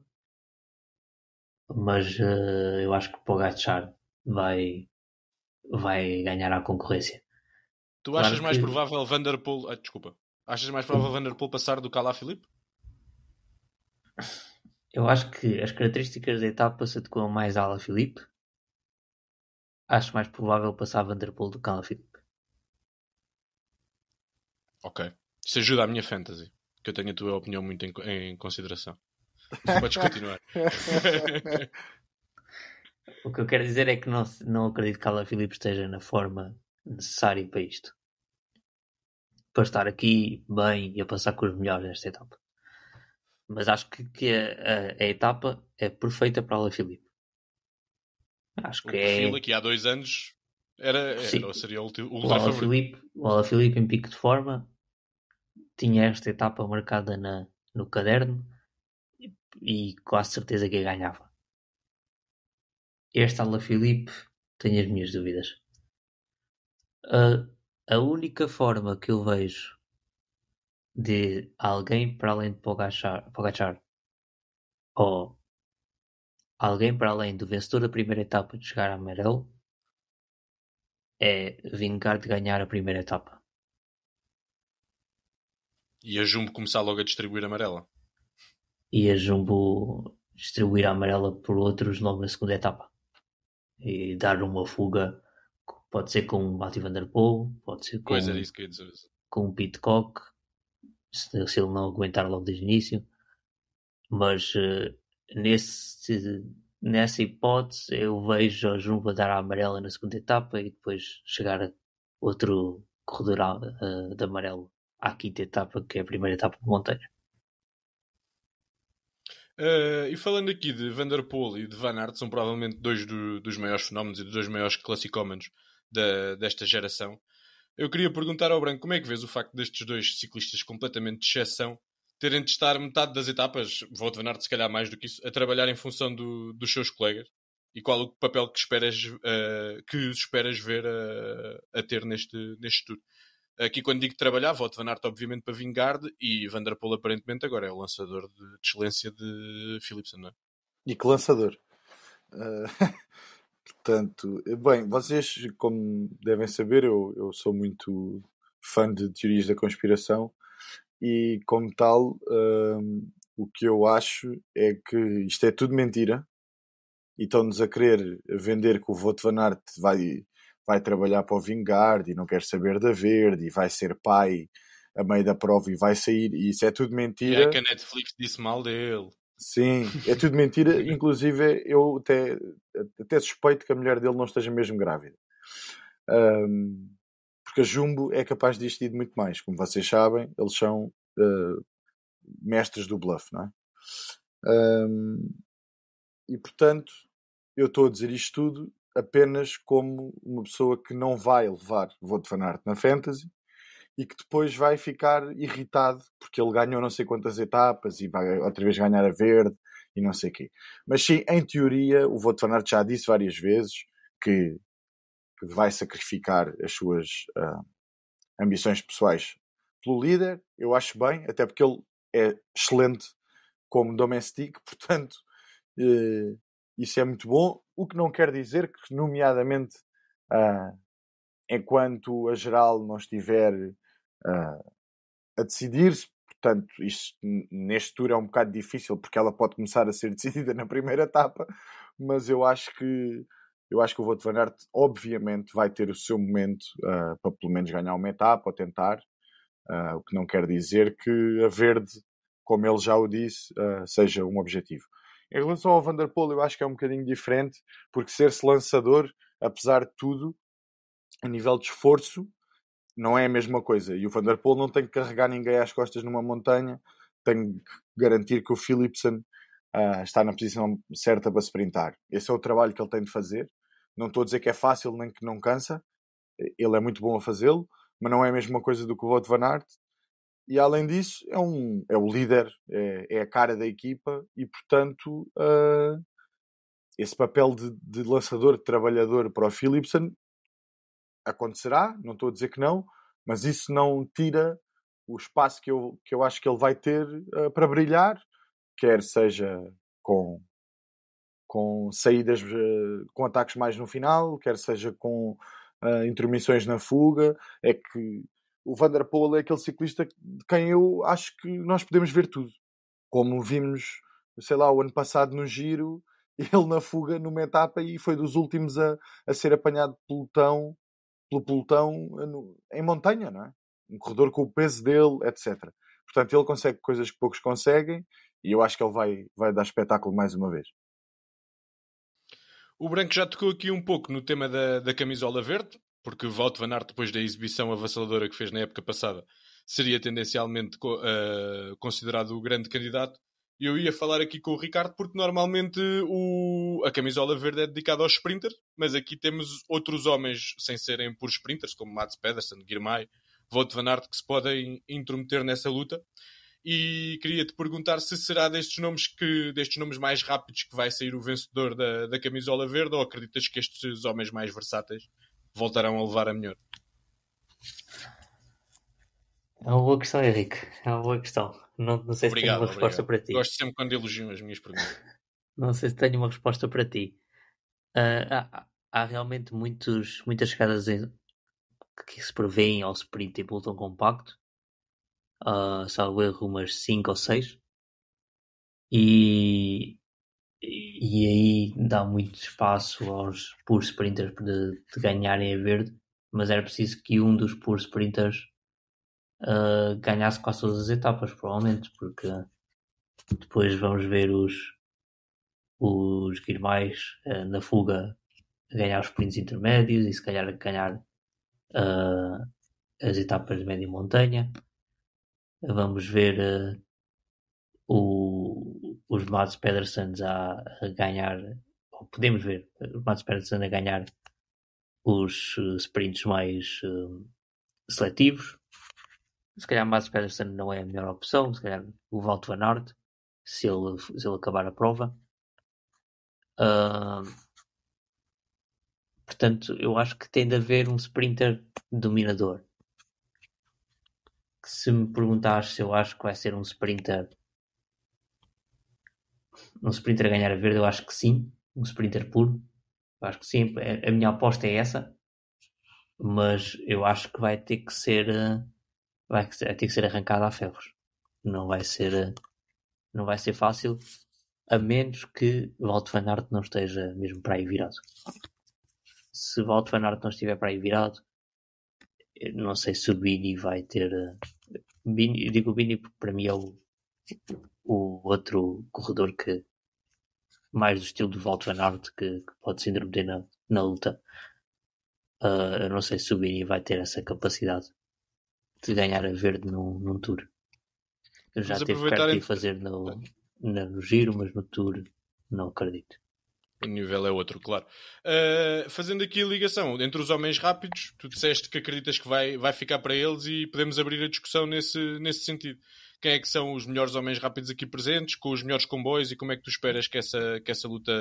Mas uh, eu acho que o Pogacar vai, vai ganhar a concorrência. Tu claro achas que... mais provável Vanderpool. Ah, desculpa. Achas mais provável hum. Vanderpool passar do que Alaphilippe? Eu acho que as características da etapa se adequam mais à Alaphilippe acho mais provável passar Vanderpool do que Alaphilippe. Ok. Isso ajuda a minha fantasy, que eu tenho a tua opinião muito em, em consideração. Podes continuar. o que eu quero dizer é que não, não acredito que Alaphilippe esteja na forma necessária para isto. Para estar aqui bem e a passar com os melhores nesta etapa. Mas acho que, que a, a, a etapa é perfeita para Alaphilippe. Acho o que perfil é... aqui há dois anos era, era seria o, último, o lugar o Filipe, o Ala Filipe em pico de forma tinha esta etapa marcada na, no caderno e, com quase certeza que ganhava. Este Ala Filipe tenho as minhas dúvidas. A, a única forma que eu vejo de alguém para além de Pogachar, Pogachar ou alguém para além do vencedor da primeira etapa de chegar a amarelo é vingar de ganhar a primeira etapa. E a Jumbo começar logo a distribuir a amarela. E a Jumbo distribuir a amarela por outros logo na segunda etapa. E dar uma fuga, pode ser com o Matty Van Der Poel, pode ser com, é, isso que dizer. com o Pitcock, se, se ele não aguentar logo desde o início. Mas eh, nesse, nessa hipótese, eu vejo a Jumbo dar a amarela na segunda etapa e depois chegar outro corredor uh, de amarelo à quinta etapa, que é a primeira etapa de montanha Uh, eh, e falando aqui de Vanderpool e de Van Aert, são provavelmente dois do, dos maiores fenómenos e dos dois maiores classicómanos da, desta geração. Eu queria perguntar ao Branco como é que vês o facto destes dois ciclistas completamente de exceção terem de estar metade das etapas, vou van se calhar mais do que isso, a trabalhar em função do, dos seus colegas? E qual o papel que esperas, uh, que esperas ver a, a ter neste, neste tour? Aqui quando digo trabalhar, vou van Aert obviamente para Vingard e Van Der Poel aparentemente agora é o lançador de, de excelência de Philipson, não é? E que lançador! Uh, portanto, bem, vocês como devem saber, eu, eu sou muito fã de teorias da conspiração e como tal um, o que eu acho é que isto é tudo mentira e estão-nos a querer vender que o Voto Van Aert vai, vai trabalhar para o Vingard e não quer saber da Verde e vai ser pai a meio da prova e vai sair e isso é tudo mentira. É que a Netflix disse mal dele. Sim, é tudo mentira. Inclusive, eu até, até suspeito que a mulher dele não esteja mesmo grávida. Um, porque a Jumbo é capaz de existir muito mais. Como vocês sabem, eles são uh, mestres do bluff, não é? Um, e portanto, eu estou a dizer isto tudo apenas como uma pessoa que não vai levar Voto Fanart na Fantasy e que depois vai ficar irritado porque ele ganhou não sei quantas etapas e vai outra vez ganhar a verde e não sei o quê. Mas sim, em teoria, o Vodafone Fanart já disse várias vezes que que vai sacrificar as suas uh, ambições pessoais pelo líder, eu acho bem, até porque ele é excelente como doméstico portanto, uh, isso é muito bom. O que não quer dizer que, nomeadamente, uh, enquanto a geral não estiver ah, a decidir-se, portanto, isto neste tour é um bocado difícil porque ela pode começar a ser decidida na primeira etapa, mas eu acho que eu acho que o Wout van Aert, obviamente, vai ter o seu momento uh, para pelo menos ganhar uma etapa ou tentar, uh, o que não quer dizer que a verde, como ele já o disse, uh, seja um objetivo. Em relação ao Vanderpool, eu acho que é um bocadinho diferente, porque ser-se lançador, apesar de tudo, a nível de esforço, não é a mesma coisa. E o Vanderpool não tem que carregar ninguém às costas numa montanha, tem que garantir que o Philipsen uh, está na posição certa para se sprintar. Esse é o trabalho que ele tem de fazer. Não estou a dizer que é fácil nem que não cansa. Ele é muito bom a fazê-lo, mas não é a mesma coisa do que o Wout Van Aert. E além disso, é, um, é o líder, é, é a cara da equipa e, portanto, uh, esse papel de, de lançador, de trabalhador para o Philipson acontecerá, não estou a dizer que não, mas isso não tira o espaço que eu, que eu acho que ele vai ter uh, para brilhar quer seja com, com saídas, eh, com ataques mais no final, quer seja com uh, intermissões na fuga, é que o Vanderpool é aquele ciclista de quem eu acho que nós podemos ver tudo. Como vimos, sei lá, o ano passado no Giro, ele na fuga numa etapa e foi dos últimos a, a ser apanhado pelo pelotão, pelo pelotão eh, em montanha, não é? Um corredor com o peso dele, etc. Portanto, ele consegue coisas que poucos conseguem e eu acho que ele vai, vai dar espetáculo mais uma vez. O Branco já tocou aqui um pouco no tema da, da camisola verde, porque o Wout Van Aert, depois da exibição avassaladora que fez na época passada, seria tendencialmente uh, considerado o grande candidato. Eu ia falar aqui com o Ricardo, porque normalmente o, a camisola verde é dedicada aos sprinters, mas aqui temos outros homens sem serem por sprinters, como Mats Pedersen, Guirmay, Wout Van Aert, que se podem intrometer nessa luta e queria te perguntar se será destes nomes que destes nomes mais rápidos que vai sair o vencedor da, da camisola verde ou acreditas que estes homens mais versáteis voltarão a levar a melhor? É uma boa questão, Henrique. É uma boa questão. Não, não sei obrigado, se tenho uma resposta obrigado. para ti. Gosto sempre quando elogiam as minhas perguntas. não sei se tenho uma resposta para ti. Uh, há, há, realmente muitos, muitas chegadas que se prevêem ao sprint e pelotão compacto uh, salvo erro, umas 5 ou 6. E, e aí dá muito espaço aos poor sprinters de, de ganharem a verde, mas era preciso que um dos poor sprinters uh, ganhasse quase todas as etapas, provavelmente, porque depois vamos ver os, os Guirmais uh, ah, na fuga ganhar os sprints intermédios e se calhar ganhar uh, as etapas de média montanha. Vamos ver uh, o, os Mads Pedersen a, a, ganhar, ou podemos ver eh, os Mads Pedersen a ganhar os uh, sprints mais uh, seletivos. Se calhar Mads Pedersen não é a melhor opção, se calhar o Valto Van Aert, se ele, se ele acabar a prova. Uh, portanto, eu acho que tem de haver um sprinter dominador que se me perguntares se eu acho que vai ser um sprinter um sprinter a ganhar a verde, eu acho que sim. Um sprinter puro, eu acho que sim. É, a minha aposta é essa, mas eu acho que vai ter que ser eh, vai ter que ser arrancado a ferros. Não vai ser eh, não vai ser fácil, a menos que Walt Van Aert não esteja mesmo para aí virado. Se Walt Van Aert não estiver para aí virado, eu não sei se o Bini vai ter. Eh, Bini, eu digo o Bini porque para mim é o, o outro corredor que mais do estilo de Walter Van Aert que, que, pode se intrometer na, na luta. Uh, eu não sei se o Bini vai ter essa capacidade de ganhar a verde num, num tour. Eu já teve aproveitarem... de então fazer no, no giro, mas no tour não acredito. O nível é outro, claro. Uh, fazendo aqui a ligação entre os homens rápidos, tu disseste que acreditas que vai, vai ficar para eles e podemos abrir a discussão nesse, nesse sentido. Quem é que são os melhores homens rápidos aqui presentes, com os melhores comboios e como é que tu esperas que essa, que essa luta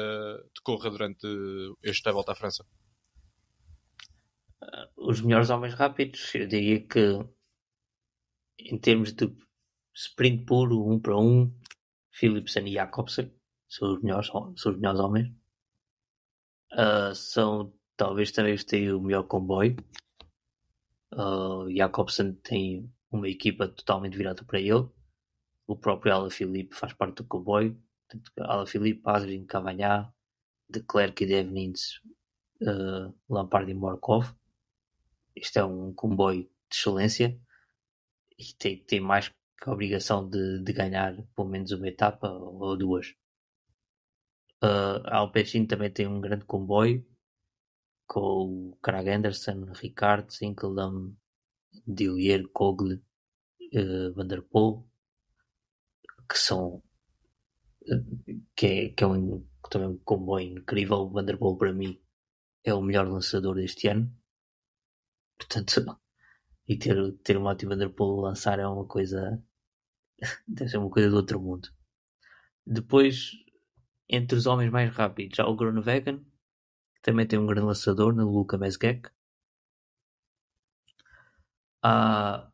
decorra durante esta volta à França? Ah, os melhores homens rápidos, eu diria que em termos de sprint puro, um para um, Philips e Jacobsen são os melhores, são os melhores homens. Uh, são talvez também os o melhor comboio. Uh, ah, Jacobson tem uma equipa totalmente virada para ele. O próprio Ala Filipe faz parte do comboio. Ala Filipe, Adrien Cavanhar, De Klerk e Devnins, uh, ah, Lampard e Morkov. Isto é um comboio de excelência e tem, tem mais que a obrigação de, de ganhar pelo menos uma etapa ou duas. Uh, ah, a Alpecin também tem um grande comboio com o Craig Anderson, Ricard, Sinkeldam, Dillier, Cogle, uh, ah, Vanderpool, que são que é, que é um, também um comboio incrível. O Vanderpool para mim é o melhor lançador deste ano. Portanto, e ter, ter o Matthew Vanderpool lançar é uma coisa deve ser uma coisa do outro mundo. Depois entre os homens mais rápidos há o Groenewegen, que também tem um grande lançador, no né, Luca Mesgek. Há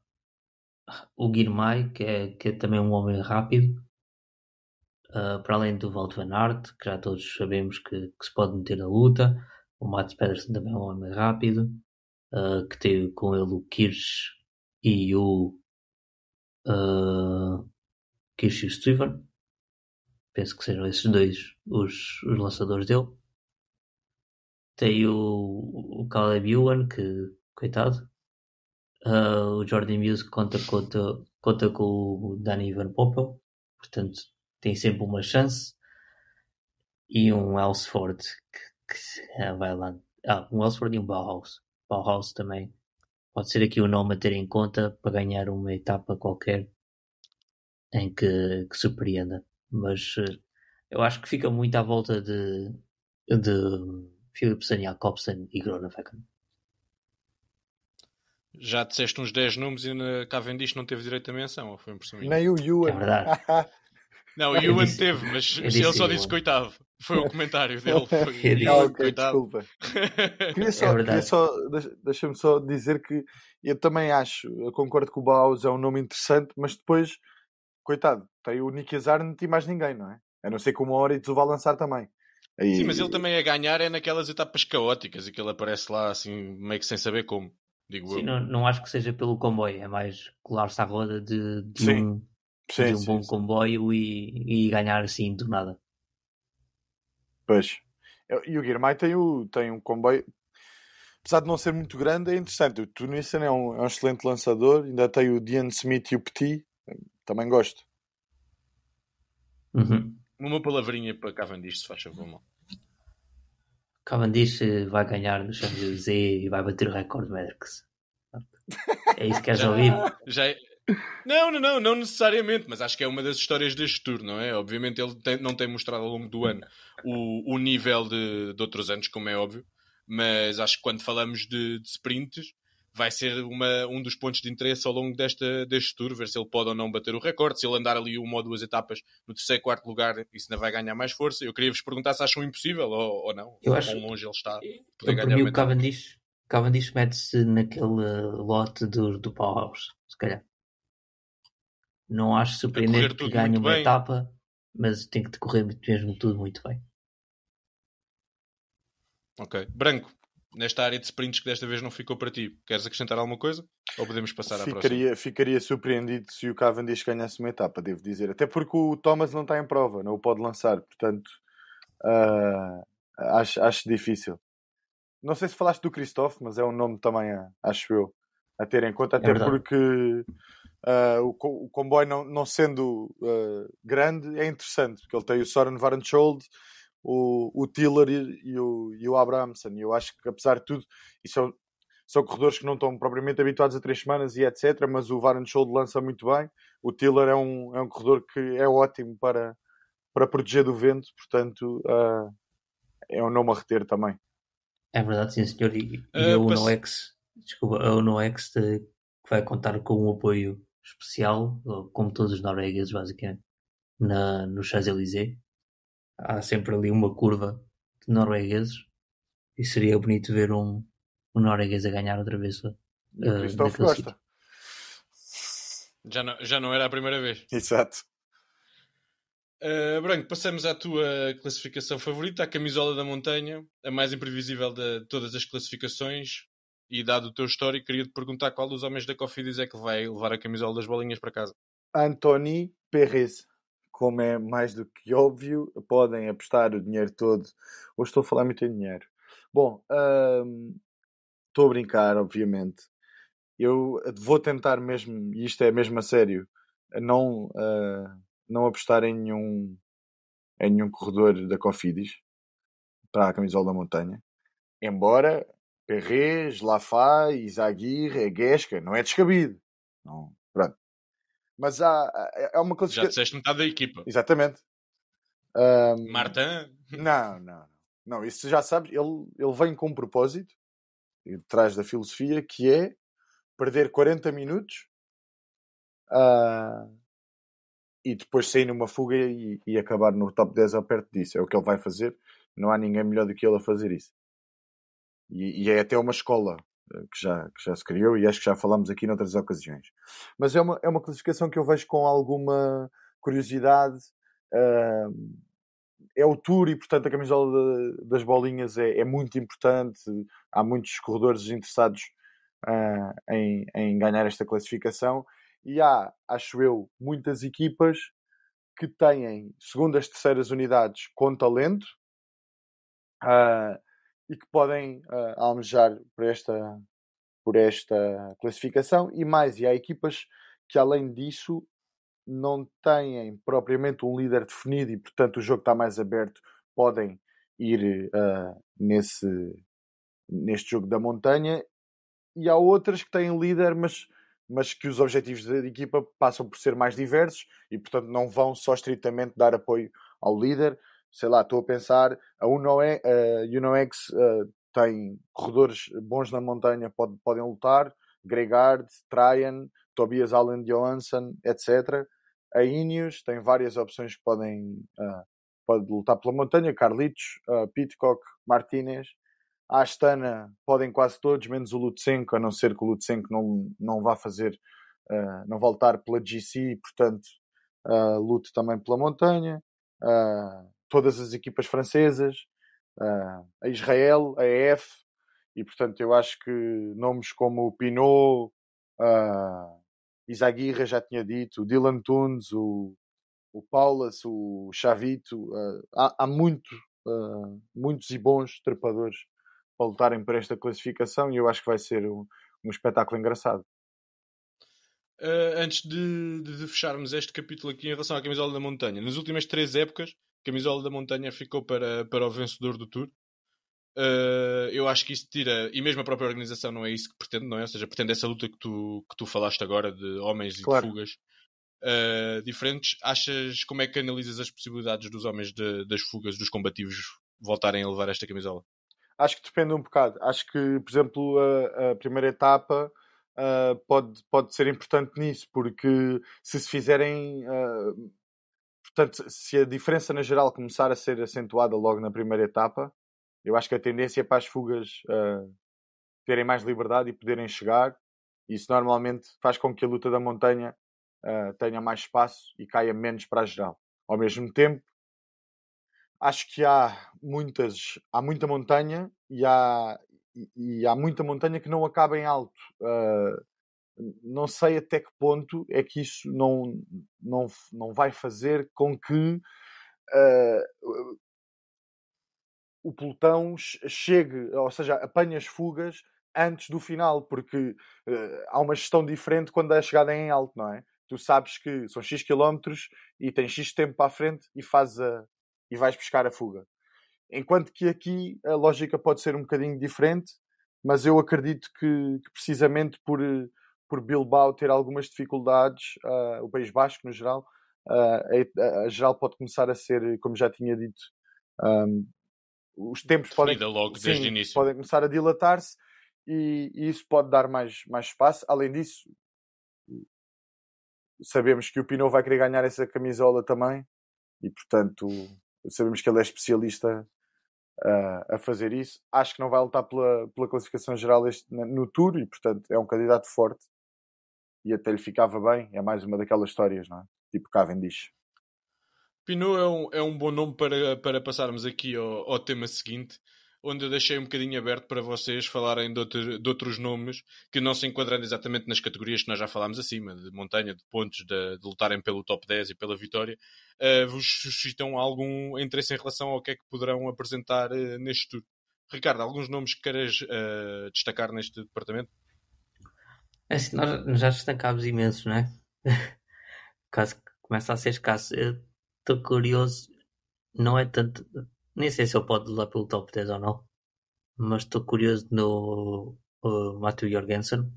o Guirmay, que é, que é também um homem rápido. Uh, para além do Walt Van Aert, que já todos sabemos que, que se pode meter na luta. O Mats Pedersen também é um homem rápido. Uh, que tem com ele o Kirsch e o uh, Kirsch e o Steven penso que sejam esses dois os, os lançadores dele. Tem o, o Caleb Ewan, que, coitado. Uh, o Jordan Muse conta, conta, conta com o Danny Van Poppel, portanto tem sempre uma chance. E um Elsford, que, que ah, vai lá. Ah, um Elsford e um Bauhaus. Bauhaus também pode ser aqui o nome a ter em conta para ganhar uma etapa qualquer em que, que surpreenda mas eh, eu acho que fica muito à volta de, de Philipsen, Jacobsen e Groenewegen. Já disseste uns 10 nomes e na Cavendish não teve direito a menção, ou foi impressionante? Nem o Ewan. É verdade. não, o Ewan disse, teve, mas ele só disse coitado. Foi o comentário dele. Foi, eu não, okay, desculpa. queria só, é só deixa-me só dizer que eu também acho, eu concordo que o Baus é um nome interessante, mas depois coitado, tem o não e mais ninguém, não é? A não ser que hora e o vá lançar também. E... Sim, mas ele também a ganhar é naquelas etapas caóticas e que ele aparece lá assim, meio que sem saber como. Digo sim, eu. Não, não acho que seja pelo comboio, é mais colar-se à roda de, de sim. um, sim, de um sim, bom comboio e, e ganhar assim do nada. Pois. É, e o Guirmay tem, o, tem um comboio, apesar de não ser muito grande, é interessante. O Tunisian é um, é um excelente lançador, ainda tem o Dian Smith e o Petit, também gosto. Uhum. Uma palavrinha para Cavendish, se faz favor, Cavendish eh, vai ganhar no Champions e vai bater o recorde Matrix. É isso que é já, ouvido Já é... Não, não, não, não necessariamente, mas acho que é uma das histórias deste tour, não é? Obviamente ele tem, não tem mostrado ao longo do ano o, o nível de, de outros anos, como é óbvio, mas acho que quando falamos de, de sprints, vai ser uma, um dos pontos de interesse ao longo desta, deste tour, ver se ele pode ou não bater o recorde, se ele andar ali uma ou duas etapas no terceiro, quarto lugar, isso ainda vai ganhar mais força. Eu queria vos perguntar se acham impossível ou, ou não, eu acho, quão longe ele está. Poder eu, então, ganhar o Cavendish, Cavendish mete-se naquele eh, lote do, do Powerhouse, se calhar. Não acho surpreendente que ganhe uma bem. etapa, mas tem que decorrer mesmo tudo muito bem. Ok. Branco, nesta área de sprints que desta vez não ficou para ti. Queres acrescentar alguma coisa? Ou podemos passar ficaria, à próxima? Ficaria surpreendido se o Cavendish ganhasse uma etapa, devo dizer. Até porque o Thomas não está em prova, não o pode lançar. Portanto, uh, acho, acho difícil. Não sei se falaste do Christophe, mas é um nome também, acho eu, a ter em conta. É Até é porque... Uh, o, o, comboio não, não sendo uh, grande é interessante, porque ele tem o Soren Varenschold o, o Tiller e, e, o, e o Abrahamson. E eu acho que, apesar de tudo, isso são, são corredores que não estão propriamente habituados a três semanas e etc. Mas o Varen Schold lança muito bem. O Tiller é um, é um corredor que é ótimo para, para proteger do vento, portanto, uh, é um nome a reter também. É verdade, sim, senhor. E, e uh, ah, é a UNOX, desculpa, a é UNOX de, que vai contar com um apoio especial, como todos os noruegueses, basicamente, na, no Champs-Élysées há sempre ali uma curva de noruegueses e seria bonito ver um, um norueguês a ganhar outra vez. Uh, gosta. Já não, já não era a primeira vez. Exato. Uh, Branco, passamos à tua classificação favorita, a camisola da montanha, a mais imprevisível de todas as classificações. E dado o teu histórico, queria te perguntar qual dos homens da Cofidis é que vai levar a camisola das bolinhas para casa. Anthony Perez como é mais do que óbvio, podem apostar o dinheiro todo. Hoje estou a falar muito em dinheiro. Bom, hum, estou a brincar, obviamente. Eu vou tentar mesmo, e isto é mesmo a sério, não, uh, não apostar em nenhum, em nenhum corredor da Cofidis para a camisola da montanha. Embora Perrez, Lafay, Izaguirre, Guesca, não é descabido. Não, pronto. Mas há, é, é uma coisa Já que... disseste metade da equipa. Exatamente. Um... Martin? Não, não. Não, isso já sabes. Ele, ele vem com um propósito, atrás da filosofia, que é perder 40 minutos uh, e depois sair numa fuga e, e, acabar no top 10 ou perto disso. É o que ele vai fazer. Não há ninguém melhor do que ele a fazer isso. E, e é até uma escola que já, que já se criou e acho que já falámos aqui noutras ocasiões. Mas é uma, é uma classificação que eu vejo com alguma curiosidade. Uh, é o Tour e, portanto, a camisola de, das bolinhas é, é, muito importante. Há muitos corredores interessados uh, em, em ganhar esta classificação. E há, acho eu, muitas equipas que têm segundas, terceiras unidades com talento. Uh, e que podem uh, almejar por esta, por esta classificação. E mais, e há equipas que além disso não têm propriamente um líder definido e portanto o jogo está mais aberto, podem ir uh, nesse, neste jogo da montanha. E há outras que têm líder, mas, mas que os objetivos da equipa passam por ser mais diversos e portanto não vão só estritamente dar apoio ao líder sei lá, estou a pensar, a Uno é, a eh, tem corredores bons na montanha, podem podem lutar, Gregard, Traian, Tobias Allen Johansson, etc. A Ineos tem várias opções que podem uh, pode lutar pela montanha, Carlitos, uh, Pitcock, Martínez. A Astana podem quase todos, menos o Lutsenko, a não ser que o Lutsenko não, não vá fazer, uh, não voltar pela GC, portanto, uh, lute também pela montanha. Uh, todas as equipas francesas, ah, a Israel, a EF, e portanto eu acho que nomes como o Pinot, uh, já tinha dito, o Dylan Tunes, o, o Paulas, o Chavito, uh, há, há muito, uh, muitos e bons trepadores para lutarem por esta classificação e eu acho que vai ser um, um espetáculo engraçado uh, antes de, de, de, fecharmos este capítulo aqui em relação à camisola da montanha. Nas últimas três épocas, a camisola da montanha ficou para, para o vencedor do Tour. Uh, eu acho que isso tira, e mesmo a própria organização não é isso que pretende, não é? Ou seja, pretende essa luta que tu, que tu falaste agora de homens claro. e de fugas uh, diferentes. Achas como é que analisas as possibilidades dos homens de, das fugas, dos combativos voltarem a levar esta camisola? Acho que depende um bocado. Acho que, por exemplo, a, a primeira etapa uh, pode, pode ser importante nisso, porque se se fizerem. Uh, portanto, se a diferença na geral começar a ser acentuada logo na primeira etapa, eu acho que a tendência é para as fugas uh, terem mais liberdade e poderem chegar. Isso normalmente faz com que a luta da montanha tenha mais espaço e caia menos para a geral. Ao mesmo tempo, acho que há muitas, há muita montanha e há, e, há muita montanha que não acaba em alto. Uh, não sei até que ponto é que isso não, não, não vai fazer com que uh, o pelotão chegue, ou seja, apanhe as fugas antes do final, porque uh, há uma gestão diferente quando é a chegada é em alto, não é? Tu sabes que são X quilómetros e tens X tempo para a frente e fazes a, e vais buscar a fuga. Enquanto que aqui a lógica pode ser um bocadinho diferente, mas eu acredito que, que precisamente por, por Bilbao ter algumas dificuldades, uh, o País Basco no geral, uh, a, a, geral pode começar a ser, como já tinha dito, um, os tempos podem, sim, podem, começar a dilatar-se e, e, isso pode dar mais, mais espaço. Além disso, sabemos que o Pinot vai querer ganhar essa camisola também e, portanto, sabemos que ele é especialista uh, a fazer isso. Acho que não vai lutar pela, pela classificação geral este, no Tour e, portanto, é um candidato forte e até lhe ficava bem. É mais uma daquelas histórias, não é? Tipo Cavendish. Pinot é um, é um bom nome para, para passarmos aqui ao, ao tema seguinte, onde eu deixei um bocadinho aberto para vocês falarem de, outro, de, outros nomes que não se enquadrando exatamente nas categorias que nós já falámos acima, de montanha, de pontos, de, de lutarem pelo top 10 e pela vitória, uh, vos suscitam algum interesse em relação ao que é que poderão apresentar uh, neste tour. Ricardo, alguns nomes que queiras uh, destacar neste departamento? É assim, nós, já destacámos imenso, não é? Caso começa a ser escasso. Estou curioso, não é tanto nem sei se eu posso lá pelo top 10 ou não. Mas estou curioso no uh, Matthew Jorgensen.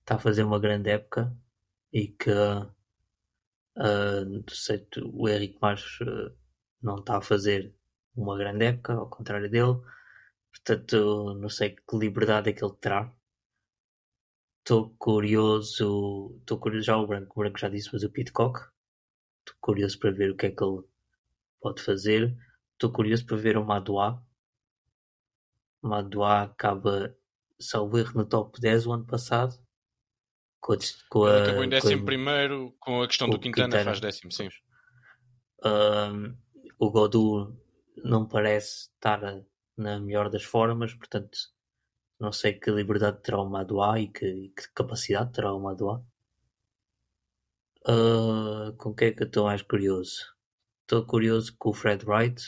Está a fazer uma grande época e que uh, sei, o Eric Marsh uh, não está a fazer uma grande época, ao contrário dele. Portanto, não sei que liberdade é que ele terá. Estou curioso, estou curioso já o Branco, o Branco já disse, mas o Pitcock. Estou curioso para ver o que é que ele Pode fazer. estou curioso para ver o Maduá. Madoá acaba, salvo erro, no top 10 o ano passado. Com a, com a, Acabou em décimo com a, primeiro, com a questão com do Quintana, Quintana, faz décimo, sim. o Godu não parece estar na melhor das formas, portanto, não sei que liberdade terá o Madoá e que, e que capacidade terá o Madoá. Uh, ah, com o que é que eu estou mais curioso? Estou curioso que o Fred Wright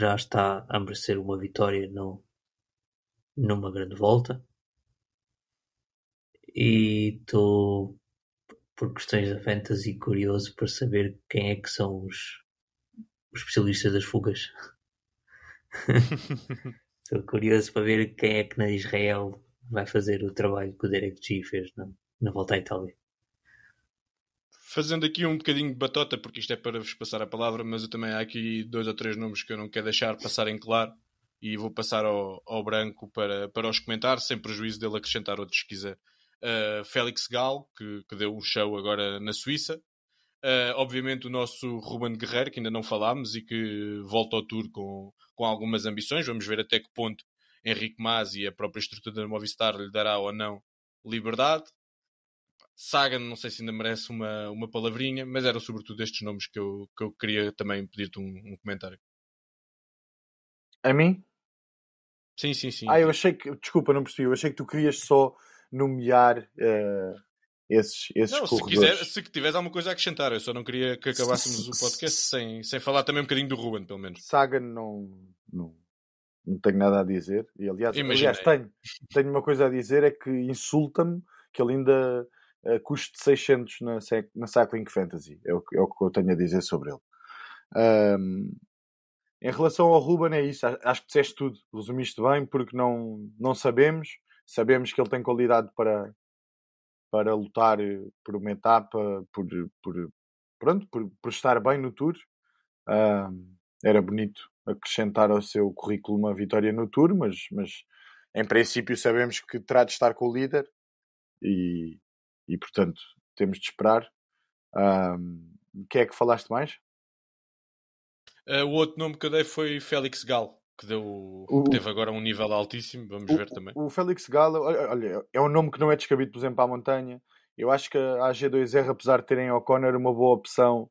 já está a merecer uma vitória no, numa grande volta. E estou, por questões da fantasy, curioso para saber quem é que são os, os especialistas das fugas. Estou curioso para ver quem é que na Israel vai fazer o trabalho que o Derek G fez na, na volta à Itália. Fazendo aqui um bocadinho de batota, porque isto é para vos passar a palavra, mas eu também há aqui dois ou três números que eu não quero deixar passar em claro e vou passar ao, ao branco para, para os comentar, sem prejuízo dele acrescentar outros se quiser. Uh, Félix Gal, que, que, deu um show agora na Suíça. Uh, obviamente o nosso Ruben Guerreiro, que ainda não falámos e que volta ao Tour com, com algumas ambições. Vamos ver até que ponto Henrique Mas e a própria estrutura da Movistar lhe dará ou não liberdade. Saga não sei se ainda merece uma, uma palavrinha, mas eram sobretudo estes nomes que eu, que eu queria também pedir-te um, um comentário. A mim? Sim, sim, sim. Ah, eu achei que. Desculpa, não percebi. Eu achei que tu querias só nomear uh, esses, esses não, corredores. Se, quiser, se tiveres alguma coisa a acrescentar, eu só não queria que acabássemos o podcast sem, sem falar também um bocadinho do Ruben, pelo menos. Saga não, não, não tenho nada a dizer. E, aliás, aliás tenho, tenho uma coisa a dizer: é que insulta-me que ele ainda uh, custe 600 na, na Cycling Fantasy. É o, é o que eu tenho a dizer sobre ele. Um, em relação ao Ruben, é isso. Acho que disseste tudo. Resumiste bem, porque não, não sabemos. Sabemos que ele tem qualidade para, para lutar eh, por uma etapa, por, por, pronto, por, por estar bem no Tour. Um, era bonito acrescentar ao seu currículo uma vitória no Tour, mas, mas em princípio sabemos que terá de estar com o líder e, e portanto temos de esperar. Um, quem é que falaste mais? Uh, o outro nome que eu dei foi Félix Gal, que, deu, o, que teve agora um nível altíssimo. Vamos o, ver também. O Félix Gal, olha, é um nome que não é descabido, por exemplo, à montanha. Eu acho que a G2R, apesar de terem O'Connor é uma boa opção,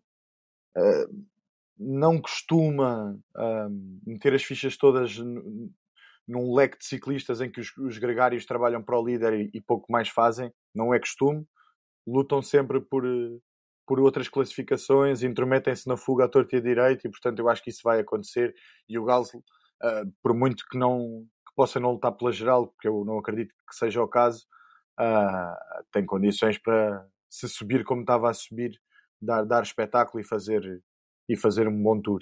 uh, não costuma uh, meter as fichas todas num leque de ciclistas em que os, os gregários trabalham para o líder e, e, pouco mais fazem, não é costume. Lutam sempre por, eh, por outras classificações, intrometem-se na fuga à torta e à direita, e portanto eu acho que isso vai acontecer. E o Gasly, uh, por muito que não que possa não lutar pela geral, porque eu não acredito que seja o caso, uh, tem condições para se subir como estava a subir, dar, dar espetáculo e fazer, e fazer um bom tour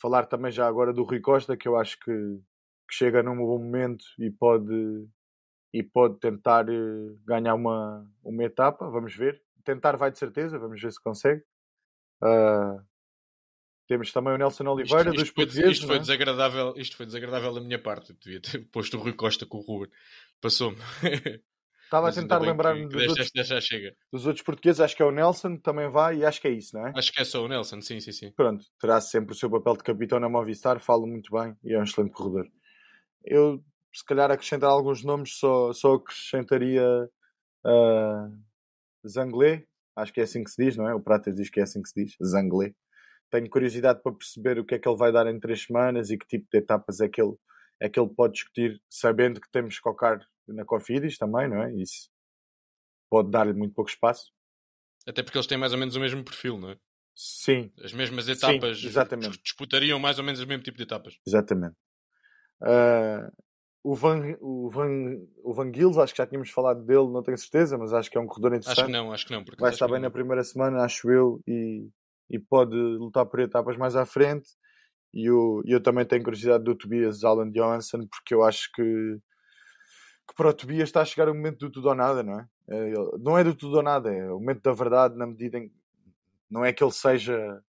falar também já agora do Rui Costa, que eu acho que, que chega num bom momento e pode, e pode tentar eh, ganhar uma, uma etapa, vamos ver. Tentar vai de certeza, vamos ver se consegue. Uh, temos também o Nelson Oliveira isto, isto dos foi, portugueses. Isto foi, é? desagradável, isto foi desagradável da minha parte. Eu devia ter posto o Rui Costa com o Ruben. Passou-me. Estava a tentar lembrar-me dos, outros... dos, outros portugueses, acho que é o Nelson, também vai, e acho que é isso, não é? Acho que é só o Nelson, sim, sim, sim. Pronto, terá sempre o seu papel de capitão na Movistar, fala muito bem e é um excelente corredor. Eu, se calhar, acrescentar alguns nomes, só, só acrescentaria uh, Zanglé, acho que é assim que se diz, não é? O Pratas diz que é assim que se diz, Zanglé. Tenho curiosidade para perceber o que é que ele vai dar em três semanas e que tipo de etapas é que ele, é que ele pode discutir, sabendo que temos que na Cofidis também, não é? Isso pode dar-lhe muito pouco espaço. Até porque eles têm mais ou menos o mesmo perfil, não é? Sim. As mesmas etapas. Sim, exatamente. Disputariam mais ou menos o mesmo tipo de etapas. Exatamente. Uh, o, Van, o, Van, o Van Gils, acho que já tínhamos falado dele, não tenho certeza, mas acho que é um corredor interessante. Acho que não, acho que não. Porque Vai estar bem não. na primeira semana, acho eu, e, e pode lutar por etapas mais à frente. E eu, eu também tenho curiosidade do Tobias Alan Johansson, porque eu acho que que para o Tobias está a chegar o momento do tudo ou nada, não é? Eh, não é do tudo ou nada, é o momento da verdade na medida em que não é que ele seja,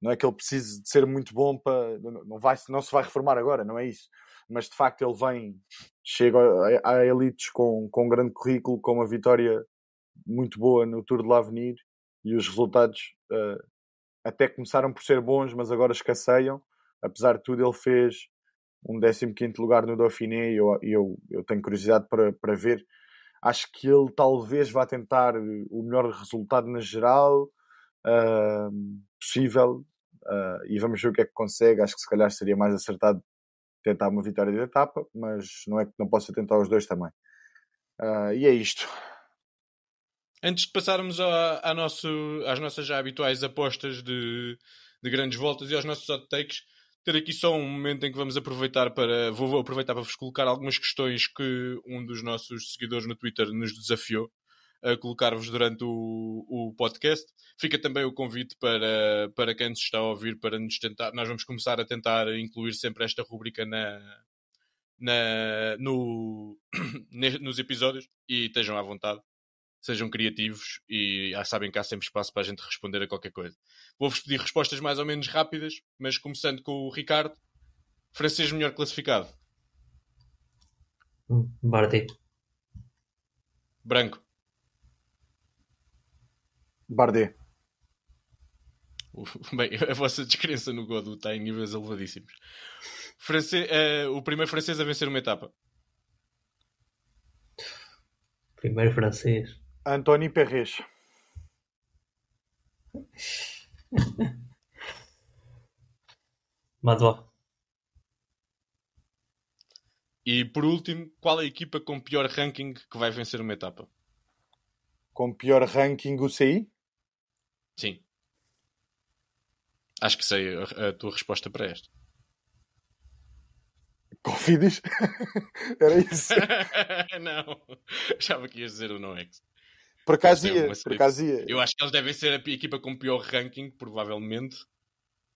não é que ele precise de ser muito bom para, não, vai, não se vai reformar agora, não é isso. Mas de facto ele vem, chega à elites com, com um grande currículo, com uma vitória muito boa no Tour de l'Avenir e os resultados uh, até começaram por ser bons, mas agora escasseiam. Apesar de tudo, ele fez um 15 lugar no Dauphiné, e eu, eu, eu tenho curiosidade para, para ver. Acho que ele talvez vá tentar eh, o melhor resultado na geral uh, possível uh, e vamos ver o que é que consegue. Acho que se calhar seria mais acertado tentar uma vitória de etapa, mas não é que não possa tentar os dois também. Uh, e é isto. Antes de passarmos a, a nosso, às nossas já habituais apostas de, de grandes voltas e aos nossos outtakes, ter aqui só um momento em que vamos aproveitar para. Vou aproveitar para vos colocar algumas questões que um dos nossos seguidores no Twitter nos desafiou a colocar-vos durante o, o, podcast. Fica também o convite para, para quem nos está a ouvir para nos tentar. Nós vamos começar a tentar incluir sempre esta rubrica na, na, no, nos episódios e estejam à vontade sejam criativos e ah, sabem que há sempre espaço para a gente responder a qualquer coisa. Vou-vos pedir respostas mais ou menos rápidas, mas começando com o Ricardo, francês melhor classificado. Hum, Bardi. Branco. Bardi. Bem, a vossa descrença no Godot está em níveis elevadíssimos. Francês, uh, eh, o primeiro francês a vencer uma etapa. Primeiro francês. António Perres. Madoá. E por último, qual é a equipa com pior ranking que vai vencer uma etapa? Com pior ranking o CI? Sim. Acho que sei a, a tua resposta para esta. Confides? Era isso? não. Achava que ias dizer o é ex. Por acaso ia, por acaso ia. Eu acho que eles devem ser a equipa com pior ranking, provavelmente.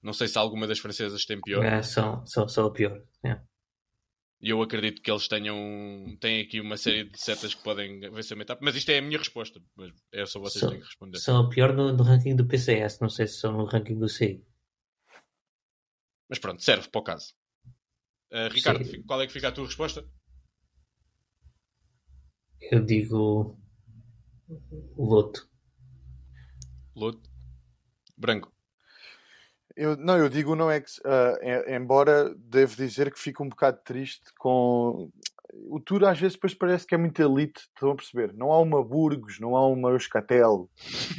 Não sei se alguma das francesas tem pior. É, são, são, são a pior. É. E eu acredito que eles tenham têm aqui uma série de setas que podem vencer uma etapa. Mas isto é a minha resposta. Mas é só vocês são, têm que responder. São a pior no, no, ranking do PCS. Não sei se são no ranking do CI. Mas pronto, serve para o caso. Uh, Ricardo, Sim. qual é que fica a tua resposta? Eu digo Loto. Loto. Branco. Eu, não, eu digo não é que, uh, embora devo dizer que fico um bocado triste com. O Tour às vezes depois parece que é muito elite, estão a perceber? Não há uma Burgos, não há uma Euskatel.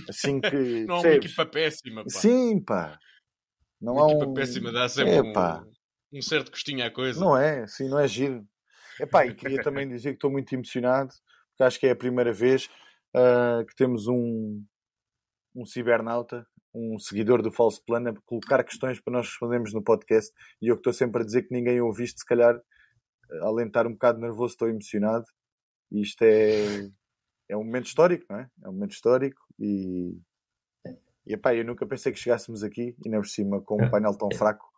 assim que. não há uma equipa péssima, pá. Sim, pá. Não uma há equipa um... péssima dá sempre é, um, um, certo gostinho à coisa. Não é, sim, não é giro. Epá, e queria também dizer que estou muito emocionado, porque acho que é a primeira vez uh, que temos um, um cibernauta, um seguidor do Falso Plano, a colocar questões para nós respondermos no podcast. E eu que estou sempre a dizer que ninguém ouviste, se calhar, alentar um bocado nervoso, estou emocionado. E isto é, é um momento histórico, não é? É um momento histórico e. E epá, eu nunca pensei que chegássemos aqui, e nem por cima, com um é. painel tão fraco,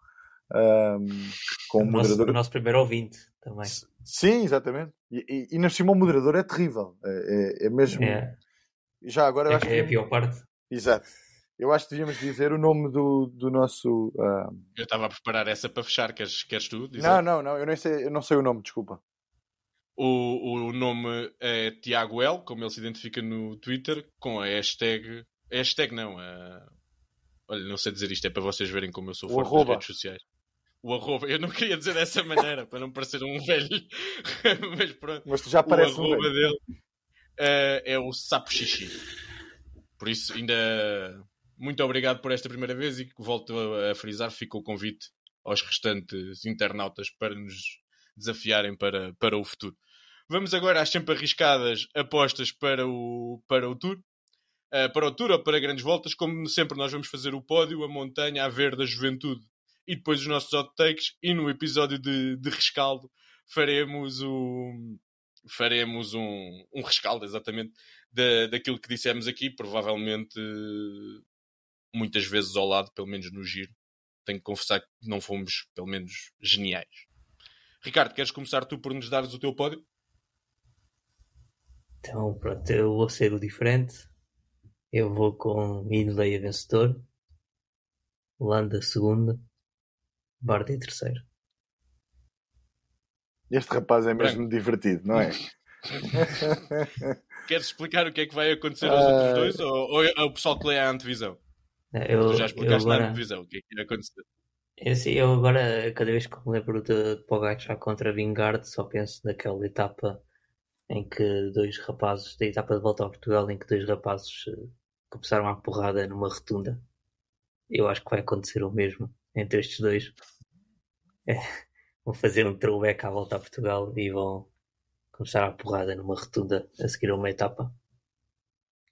um, com um o moderador. Nosso, o nosso primeiro ouvinte também. Sim, exatamente. E, e, e na moderador é terrível. É, é, é mesmo. É. Já agora é, acho que. É a pior parte. Exato. Eu acho que devíamos dizer o nome do, do nosso. Uh... Eu estava a preparar essa para fechar, queres, queres tu? Dizer? Não, não, não, eu, nem sei, eu não sei o nome, desculpa. O, o nome é Tiago L, como ele se identifica no Twitter, com a hashtag. Hashtag não, a... olha, não sei dizer isto, é para vocês verem como eu sou forte nas redes sociais o arroba, eu não queria dizer dessa maneira para não parecer um velho, mas pronto. Mas tu já parece o arroba um dele uh, é o sapo xixi. Por isso, ainda muito obrigado por esta primeira vez e que volto a, a frisar, fica o convite aos restantes internautas para nos desafiarem para, para o futuro. Vamos agora às sempre arriscadas apostas para o, para o Tour. Uh, para o Tour ou para grandes voltas, como sempre, nós vamos fazer o pódio, a montanha, a ver da juventude e depois os nossos hot takes. E no episódio de, de rescaldo faremos o faremos um, um rescaldo exatamente da, daquilo que dissemos aqui, provavelmente muitas vezes ao lado, pelo menos no giro. Tenho que confessar que não fomos, pelo menos, geniais. Ricardo, queres começar tu por nos dares o teu pódio? Então, pronto, eu vou ser o diferente. Eu vou com Inlay a vencedor, Holanda segunda, Bardi em terceiro. Este rapaz é mesmo Branco. divertido, não é? Queres explicar o que é que vai acontecer aos uh... outros ah. dois? Ou, ou é, é o pessoal que lê a antevisão? Eu, tu já explicaste agora... na antevisão o que é que ia acontecer. Eu, sim, eu agora, cada vez que me lembro de, de Pogacar contra Vingard, só penso naquela etapa em que dois rapazes, da etapa de volta a Portugal, em que dois rapazes eh, começaram a porrada numa rotunda. Eu acho que vai acontecer o mesmo entre estes dois. vão fazer um throwback à volta a Portugal e vão começar a porrada numa retunda a seguir a uma etapa.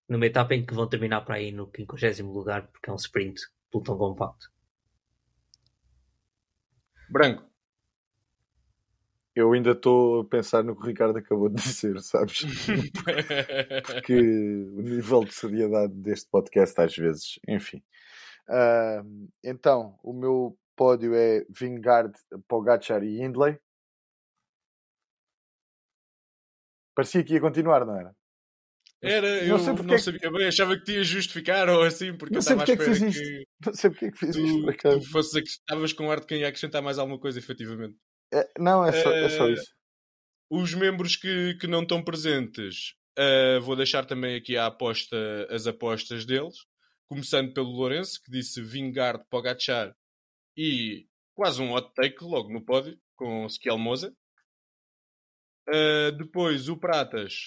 Numa etapa em que vão terminar para aí no 50 lugar, porque é um sprint pelotão compacto. Branco. Eu ainda estou a pensar no que o Ricardo acabou de dizer, sabes? porque o nível de seriedade deste podcast às vezes, enfim. Uh, então, o meu pódio é Vingard, Pogacar e Hindley. Parecia que ia continuar, não era? Era, não eu não, é que... sabia bem, achava que tinha justificar ou assim, porque não sei estava à é espera que, que, Não sei porque é que fiz tu, isto, tu fosses, estavas com ar de quem ia acrescentar mais alguma coisa, efetivamente. É, não, é só, uh, é só, eh, isso. Os membros que, que não estão presentes, uh, vou deixar também aqui a aposta, as apostas deles, começando pelo Lourenço, que disse Vingard, Pogachar e quase um hot take logo no pódio com Schielmoza. Uh, ah, depois o Pratas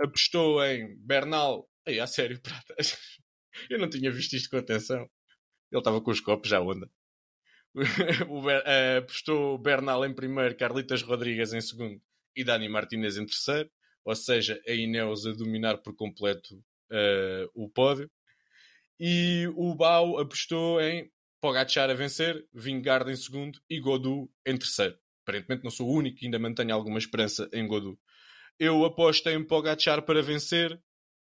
apostou em Bernal. Ei, a sério, Pratas. Eu não tinha visto isto com atenção. Ele estava com os copos à onda. Ber... Uh, apostou Bernal em primeiro, Carlitas Rodrigues em segundo e Dani Martinez em terceiro. Ou seja, a Ineos a dominar por completo uh, o pódio. E o Bau apostou em Pogacar a vencer, Vingard em segundo e Godu em terceiro. Aparentemente não sou o único que ainda mantenho alguma esperança em Godu. Eu aposto em Pogacar para vencer, uh,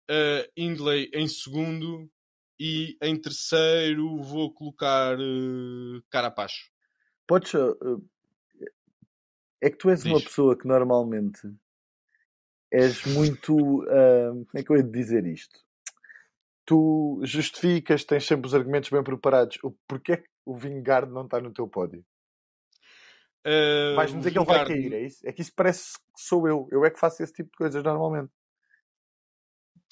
eh, Indley em segundo e em terceiro vou colocar uh, Carapaz. Podes. Uh, é que tu és Diz. uma pessoa que normalmente és muito. Uh, como é que eu ia dizer isto? tu justificas, tens sempre os argumentos bem preparados. O porquê é que o Vingard não está no teu pódio? Uh, Vais-me dizer Vingard... que ele vai cair, é isso? É que isso parece que sou eu. Eu é que faço esse tipo de coisas normalmente.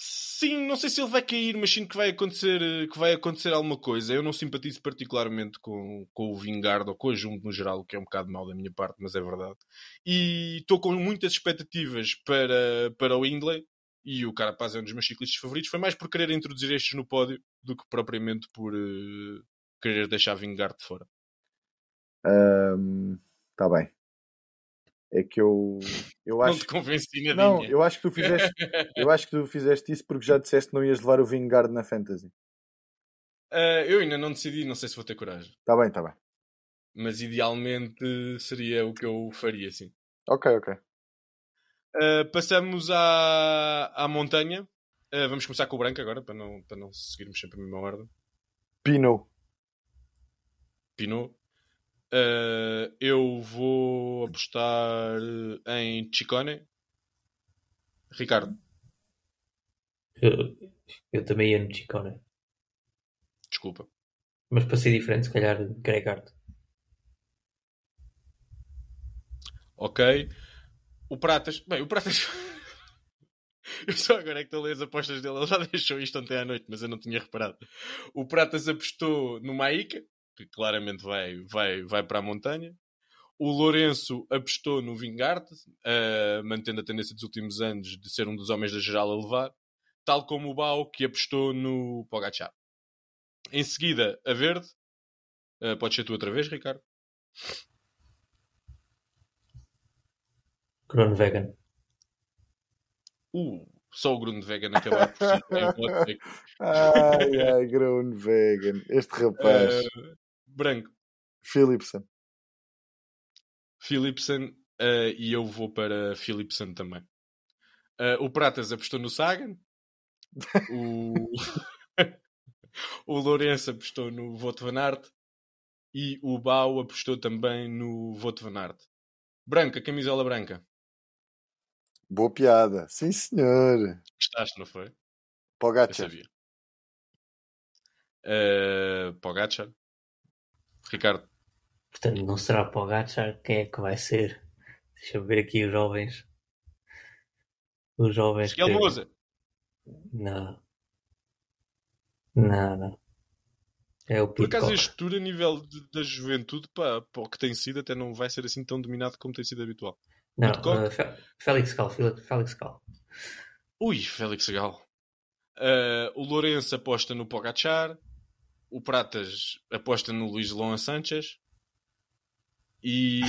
Sim, não sei se ele vai cair, mas sinto que vai acontecer, eh, que vai acontecer alguma coisa. Eu não simpatizo particularmente com, com o Vingard ou com o Junto no geral, o que é um bocado mal da minha parte, mas é verdade. E estou com muitas expectativas para, para o Indley e o Carapaz é um dos meus ciclistas favoritos, foi mais por querer introduzir estes no pódio do que propriamente por uh, querer deixar Vingar de fora. tá bem. É que eu, eu acho. Não te convenci nadinha. Não, eu acho que tu fizeste, eu acho que tu fizeste isso porque já disseste que não ias levar o Vingard na Fantasy. Uh, eu ainda não decidi, não sei se vou ter coragem. tá bem, tá bem. Mas idealmente seria o que eu faria, sim. Ok, ok. Uh, passamos à, à montanha. Uh, vamos começar com o branco agora, para não, para não seguirmos sempre a mesma ordem. Pinot. Pinot. Uh, eu vou apostar em Chicone. Ricardo. Eu, eu também ia no Chicone. Desculpa. Mas para ser diferente, se calhar Gregardo. Ok. O Pratas. Bem, o Pratas. eu só agora é que estou a ler as apostas dele. Ele já deixou isto ontem à noite, mas eu não tinha reparado. O Pratas apostou no Maica, que claramente vai, vai, vai para a montanha. O Lourenço apostou no Vingard, uh, eh, mantendo a tendência dos últimos anos de ser um dos homens da geral a levar, tal como o Bau, que apostou no Pogacar. Em seguida, a Verde. Uh, eh, pode ser tu outra vez, Ricardo. Groenewegen. Uh, só o Groenewegen acabar por ser. É ai, ai, Groenewegen. Este rapaz. Uh, branco. Philipson. Philipson uh, e eu vou para Philipson também. Uh, o Pratas apostou no Sagan. o... o Lourenço apostou no Voto Van Aert. E o Bau apostou também no Voto Van Aert. Branca, camisola branca. Boa piada. Sim, senhor. Gostaste, não foi? Pogacar. Eu sabia. Uh, Pogacar. Ricardo. Portanto, não será Pogacar. Quem é que vai ser? Deixa eu ver aqui os jovens. Os jovens. Miguel que... Musa. Não. Não, não. É o Por acaso este tour a nível de, da juventude, para o que tem sido até não vai ser assim tão dominado como tem sido habitual. Não, uh, Félix Gal. Félix Gal. Ui, Félix Gal. Uh, eh, o Lourenço aposta no Pogachar. O Pratas aposta no Luís Loan Sanchez. E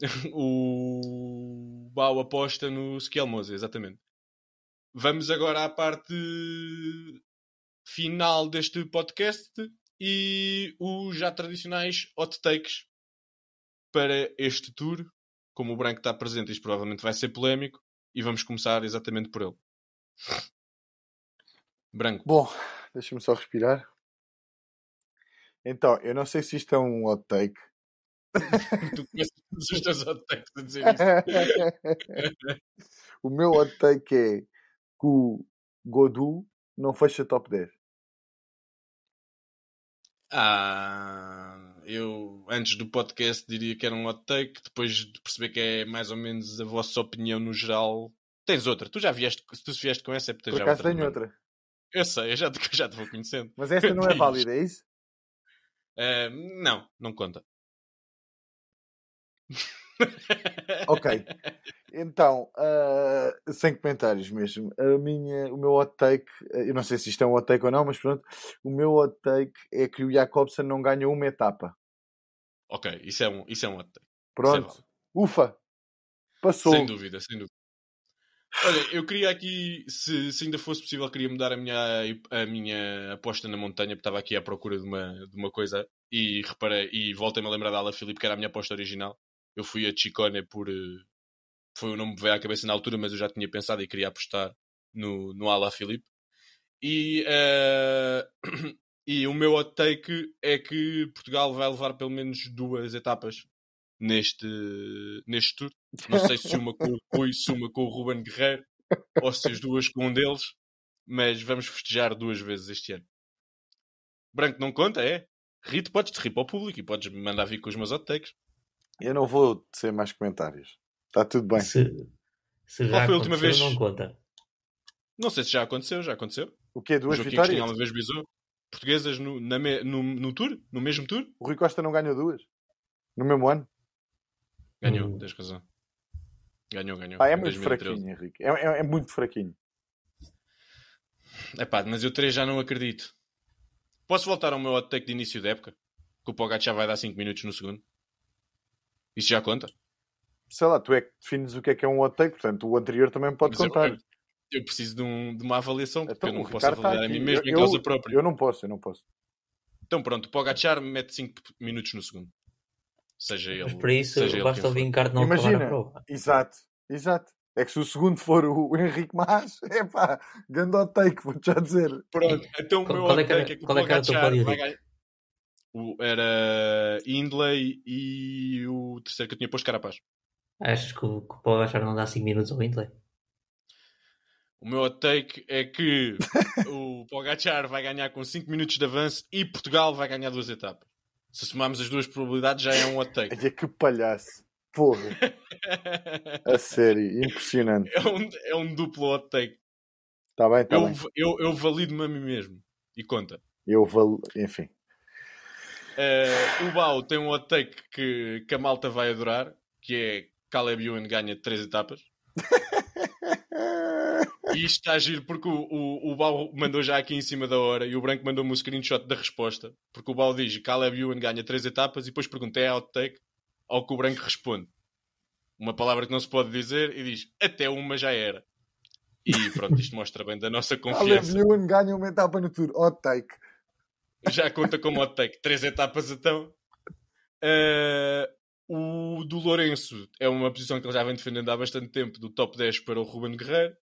o Bau aposta no Skelmose, exatamente. Vamos agora à parte final deste podcast e os já tradicionais hot takes para este tour como o branco está presente, isto provavelmente vai ser polémico e vamos começar exatamente por ele. Branco. Bom, deixa-me só respirar. Então, eu não sei se isto é um hot take. tu conheces os teus hot takes a dizer isso. o meu hot take é que o Godu não fecha top 10. Ah eu antes do podcast diria que era um hot take, depois de perceber que é mais ou menos a vossa opinião no geral. Tens outra, tu já vieste, se tu vieste com essa é porque Por já outra. tenho outra. Eu sei, eu já, te, já te vou conhecendo. Mas esta não é válida, é isso? Uh, não, não conta ok. Então, uh, sem comentários mesmo. A minha, o meu hot take, ah, eu não sei se isto é um hot take ou não, mas pronto, o meu hot take é que o Jacobson não ganha uma etapa. Ok, isso é um, isso é um hot take. É pronto. É Ufa! Passou. Sem dúvida, sem dúvida. Olha, eu queria aqui, se, se, ainda fosse possível, queria mudar a minha, a minha aposta na montanha, porque estava aqui à procura de uma, de uma coisa e reparei, e voltei-me a lembrar da Ala Filipe, que era a minha aposta original. Eu fui a Chicone por. Eh, foi o nome que veio à cabeça na altura, mas eu já tinha pensado e queria apostar no, no Ala Filipe. E, uh, e o meu hot take é que Portugal vai levar pelo menos duas etapas neste, neste tour. Não sei se uma com o Rui, se uma com o Ruben Guerreiro, ou se as duas com um deles, mas vamos festejar duas vezes este ano. Branco não conta, é? Rito, podes-te rir para o público e podes me mandar vir com os meus hot takes. Eu não vou ser mais comentários. Está tudo bem. Se, se já foi a última vez? Não conta. Não sei se já aconteceu, já aconteceu. O quê? Duas o vitórias? uma vez bisou. Portuguesas no, na me, no, no tour? No mesmo tour? O Rui Costa não ganhou duas? No mesmo ano? Ganhou, hum. tens razão. Ganhou, ganhou. Ah, é muito fraquinho, Henrique. É, é, é muito fraquinho. É pá, mas eu três já não acredito. Posso voltar ao meu hot take de início da época? Que o Pogacar já vai dar 5 minutos no segundo. Isso já conta? Sei lá, tu é que defines o que é que é um hot take, portanto o anterior também pode Mas contar. Eu, eu preciso de, um, de, uma avaliação, porque então, eu não posso Ricardo tá avaliar a mim mesmo eu, em causa própria. Eu não posso, eu não posso. Então pronto, o Pogachar mete 5 minutos no segundo. Seja ele. Mas para isso basta o Vincardo não Imagina, a prova. Exato, exato. É que se o segundo for o, Henrique Mas, é pá, grande hot take, vou-te já dizer. Pronto, então o meu hot take é, é que o é Pogachar vai ganhar. O, era Indley e o terceiro que eu tinha posto, Carapaz. Achas que o, que o Paulo Gachar não dá 5 minutos ao Indley? O meu take é que o Gachar vai ganhar com 5 minutos de avanço e Portugal vai ganhar duas etapas. Se somarmos as duas probabilidades, já é um take. Olha que palhaço. Porra. a sério, impressionante. É um, é um duplo hot take. Tá bem, tá eu, bem. Eu, eu valido-me a mim mesmo. E conta. Eu valo... Enfim. Uh, o Bau tem um hot take que, que a malta vai adorar, que é Caleb Ewan ganha três etapas. E isto está a giro porque o, o, o Bau mandou já aqui em cima da hora e o Branco mandou-me um screenshot da resposta. Porque o Bau diz Caleb Ewan ganha três etapas e depois pergunta é outtake ao que o Branco responde. Uma palavra que não se pode dizer e diz até uma já era. E pronto, isto mostra bem da nossa confiança. Caleb Ewan ganha uma etapa no Tour, outtake já conta como hot take. Três etapas então. Uh, o do Lourenço é uma posição que ele já vem defendendo há bastante tempo, do top 10 para o Ruben Guerreiro.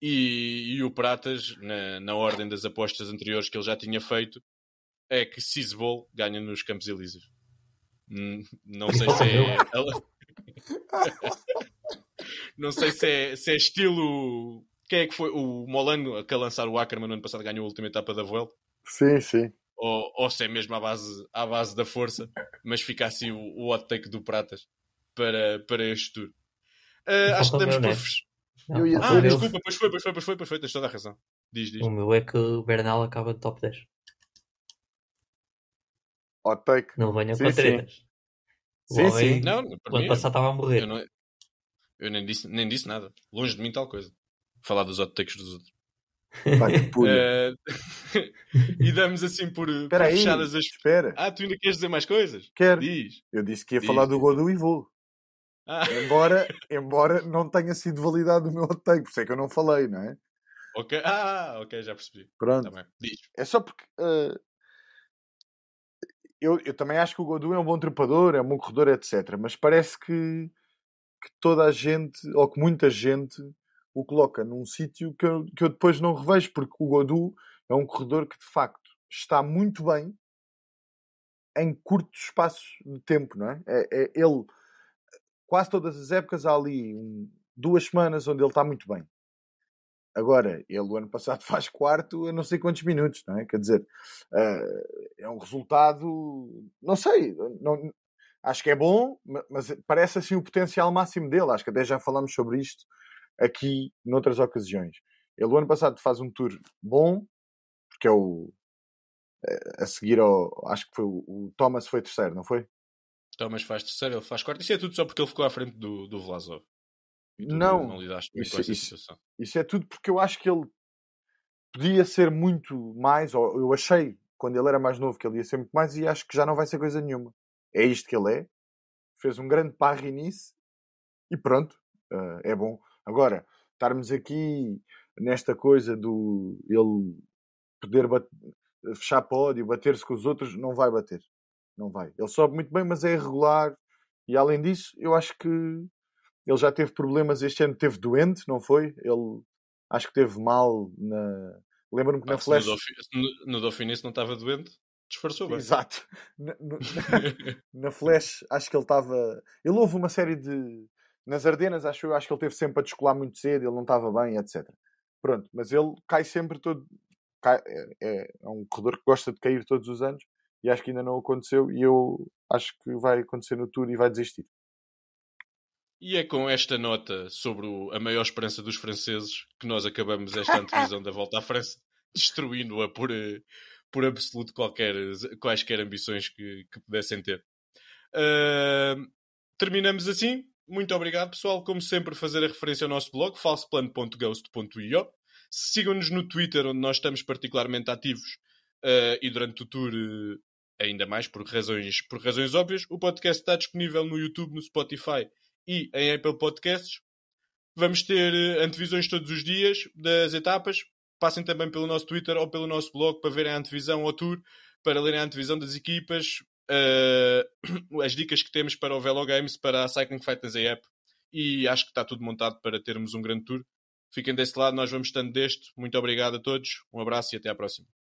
E, e o Pratas, na, na ordem das apostas anteriores que ele já tinha feito, é que Cisbol ganha nos Campos Elíseos. Hum, não sei se é. não sei se é, se é estilo. Quem é que foi? O Molano, que a lançar o Ackerman no ano passado, ganhou a última etapa da Vuelta. Sim, sim. Ou, ou se é mesmo à base, à base da força, mas fica assim o, o hot take do Pratas para, para este tour. Uh, acho que damos por. Ah, desculpa, pois foi, pois foi, pois foi, pois foi, tens toda a razão. Diz, diz. O meu é que o Bernal acaba de top 10. Hot take. Não venha sim, com tretas. Sim, sim. Não, o ano passado estava a morrer. Eu, não... É, eu, nem, disse, nem disse nada. Longe de mim tal coisa. Falar dos hot takes dos outros. Vai, uh, eh, e damos assim por, por aí, fechadas as. Espera. Ah, tu ainda queres dizer mais coisas? Quero. Diz. Eu disse que ia Diz. falar do gol do Ivo. Ah. Embora, embora não tenha sido validado o meu take, por isso é que eu não falei, não é? Ok, ah, ok, já percebi. Pronto. Tá é só porque uh, eu, eu também acho que o Godu é um bom trepador, é um bom corredor, etc. Mas parece que, que toda a gente, ou que muita gente, o coloca num sítio que, eu, que eu depois não revejo, porque o Godu é um corredor que de facto está muito bem em curtos espaços de tempo, não é? é, é ele, quase todas as épocas, há ali um, duas semanas onde ele está muito bem. Agora, ele o ano passado faz quarto a não sei quantos minutos, não é? Quer dizer, uh, é um resultado, não sei, não, acho que é bom, mas parece assim o potencial máximo dele. Acho que até já falamos sobre isto aqui noutras ocasiões. Ele o ano passado faz um tour bom, porque é o eh, a seguir ao. Acho que foi o, o Thomas foi terceiro, não foi? Thomas faz terceiro, ele faz quarto. Isso é tudo só porque ele ficou à frente do, do Vlasov. Não, não isso, é, isso, isso, é tudo porque eu acho que ele podia ser muito mais, ou eu achei quando ele era mais novo que ele ia ser muito mais, e acho que já não vai ser coisa nenhuma. É isto que ele é. Fez um grande parre nisso e pronto, uh, é bom. Agora, estarmos aqui nesta coisa do ele poder bater, fechar pódio, bater-se com os outros, não vai bater. Não vai. Ele sobe muito bem, mas é irregular. E além disso, eu acho que ele já teve problemas este ano, teve doente, não foi? Ele acho que teve mal na. Lembro-me que ah, na Flash. No Dauphiné, se não estava doente, disfarçou bem. Exato. Na, no, na, na Flash, acho que ele estava. Ele houve uma série de, nas Ardenas, acho eu, acho que ele teve sempre a descolar muito cedo, ele não estava bem, etc. Pronto, mas ele cai sempre todo. Cai, é, é, é, um corredor que gosta de cair todos os anos e acho que ainda não aconteceu e eu acho que vai acontecer no Tour e vai desistir. E é com esta nota sobre o, a maior esperança dos franceses que nós acabamos esta antevisão da volta à França, destruindo-a por, eh, por absoluto qualquer, quaisquer ambições que, que pudessem ter. Uh, terminamos assim muito obrigado, pessoal. Como sempre, fazer a referência ao nosso blog, falsoplano.ghost.io. Sigam-nos no Twitter, onde nós estamos particularmente ativos uh, e durante o tour uh, ainda mais, por razões, por razões óbvias. O podcast está disponível no YouTube, no Spotify e em Apple Podcasts. Vamos ter uh, antevisões todos os dias das etapas. Passem também pelo nosso Twitter ou pelo nosso blog para verem a antevisão ao tour, para lerem a antevisão das equipas, uh, as dicas que temos para o Velo Games, para a Cycling Fighters app. E acho que está tudo montado para termos um grande tour. Fiquem desse lado, nós vamos estando deste. Muito obrigado a todos, um abraço e até à próxima.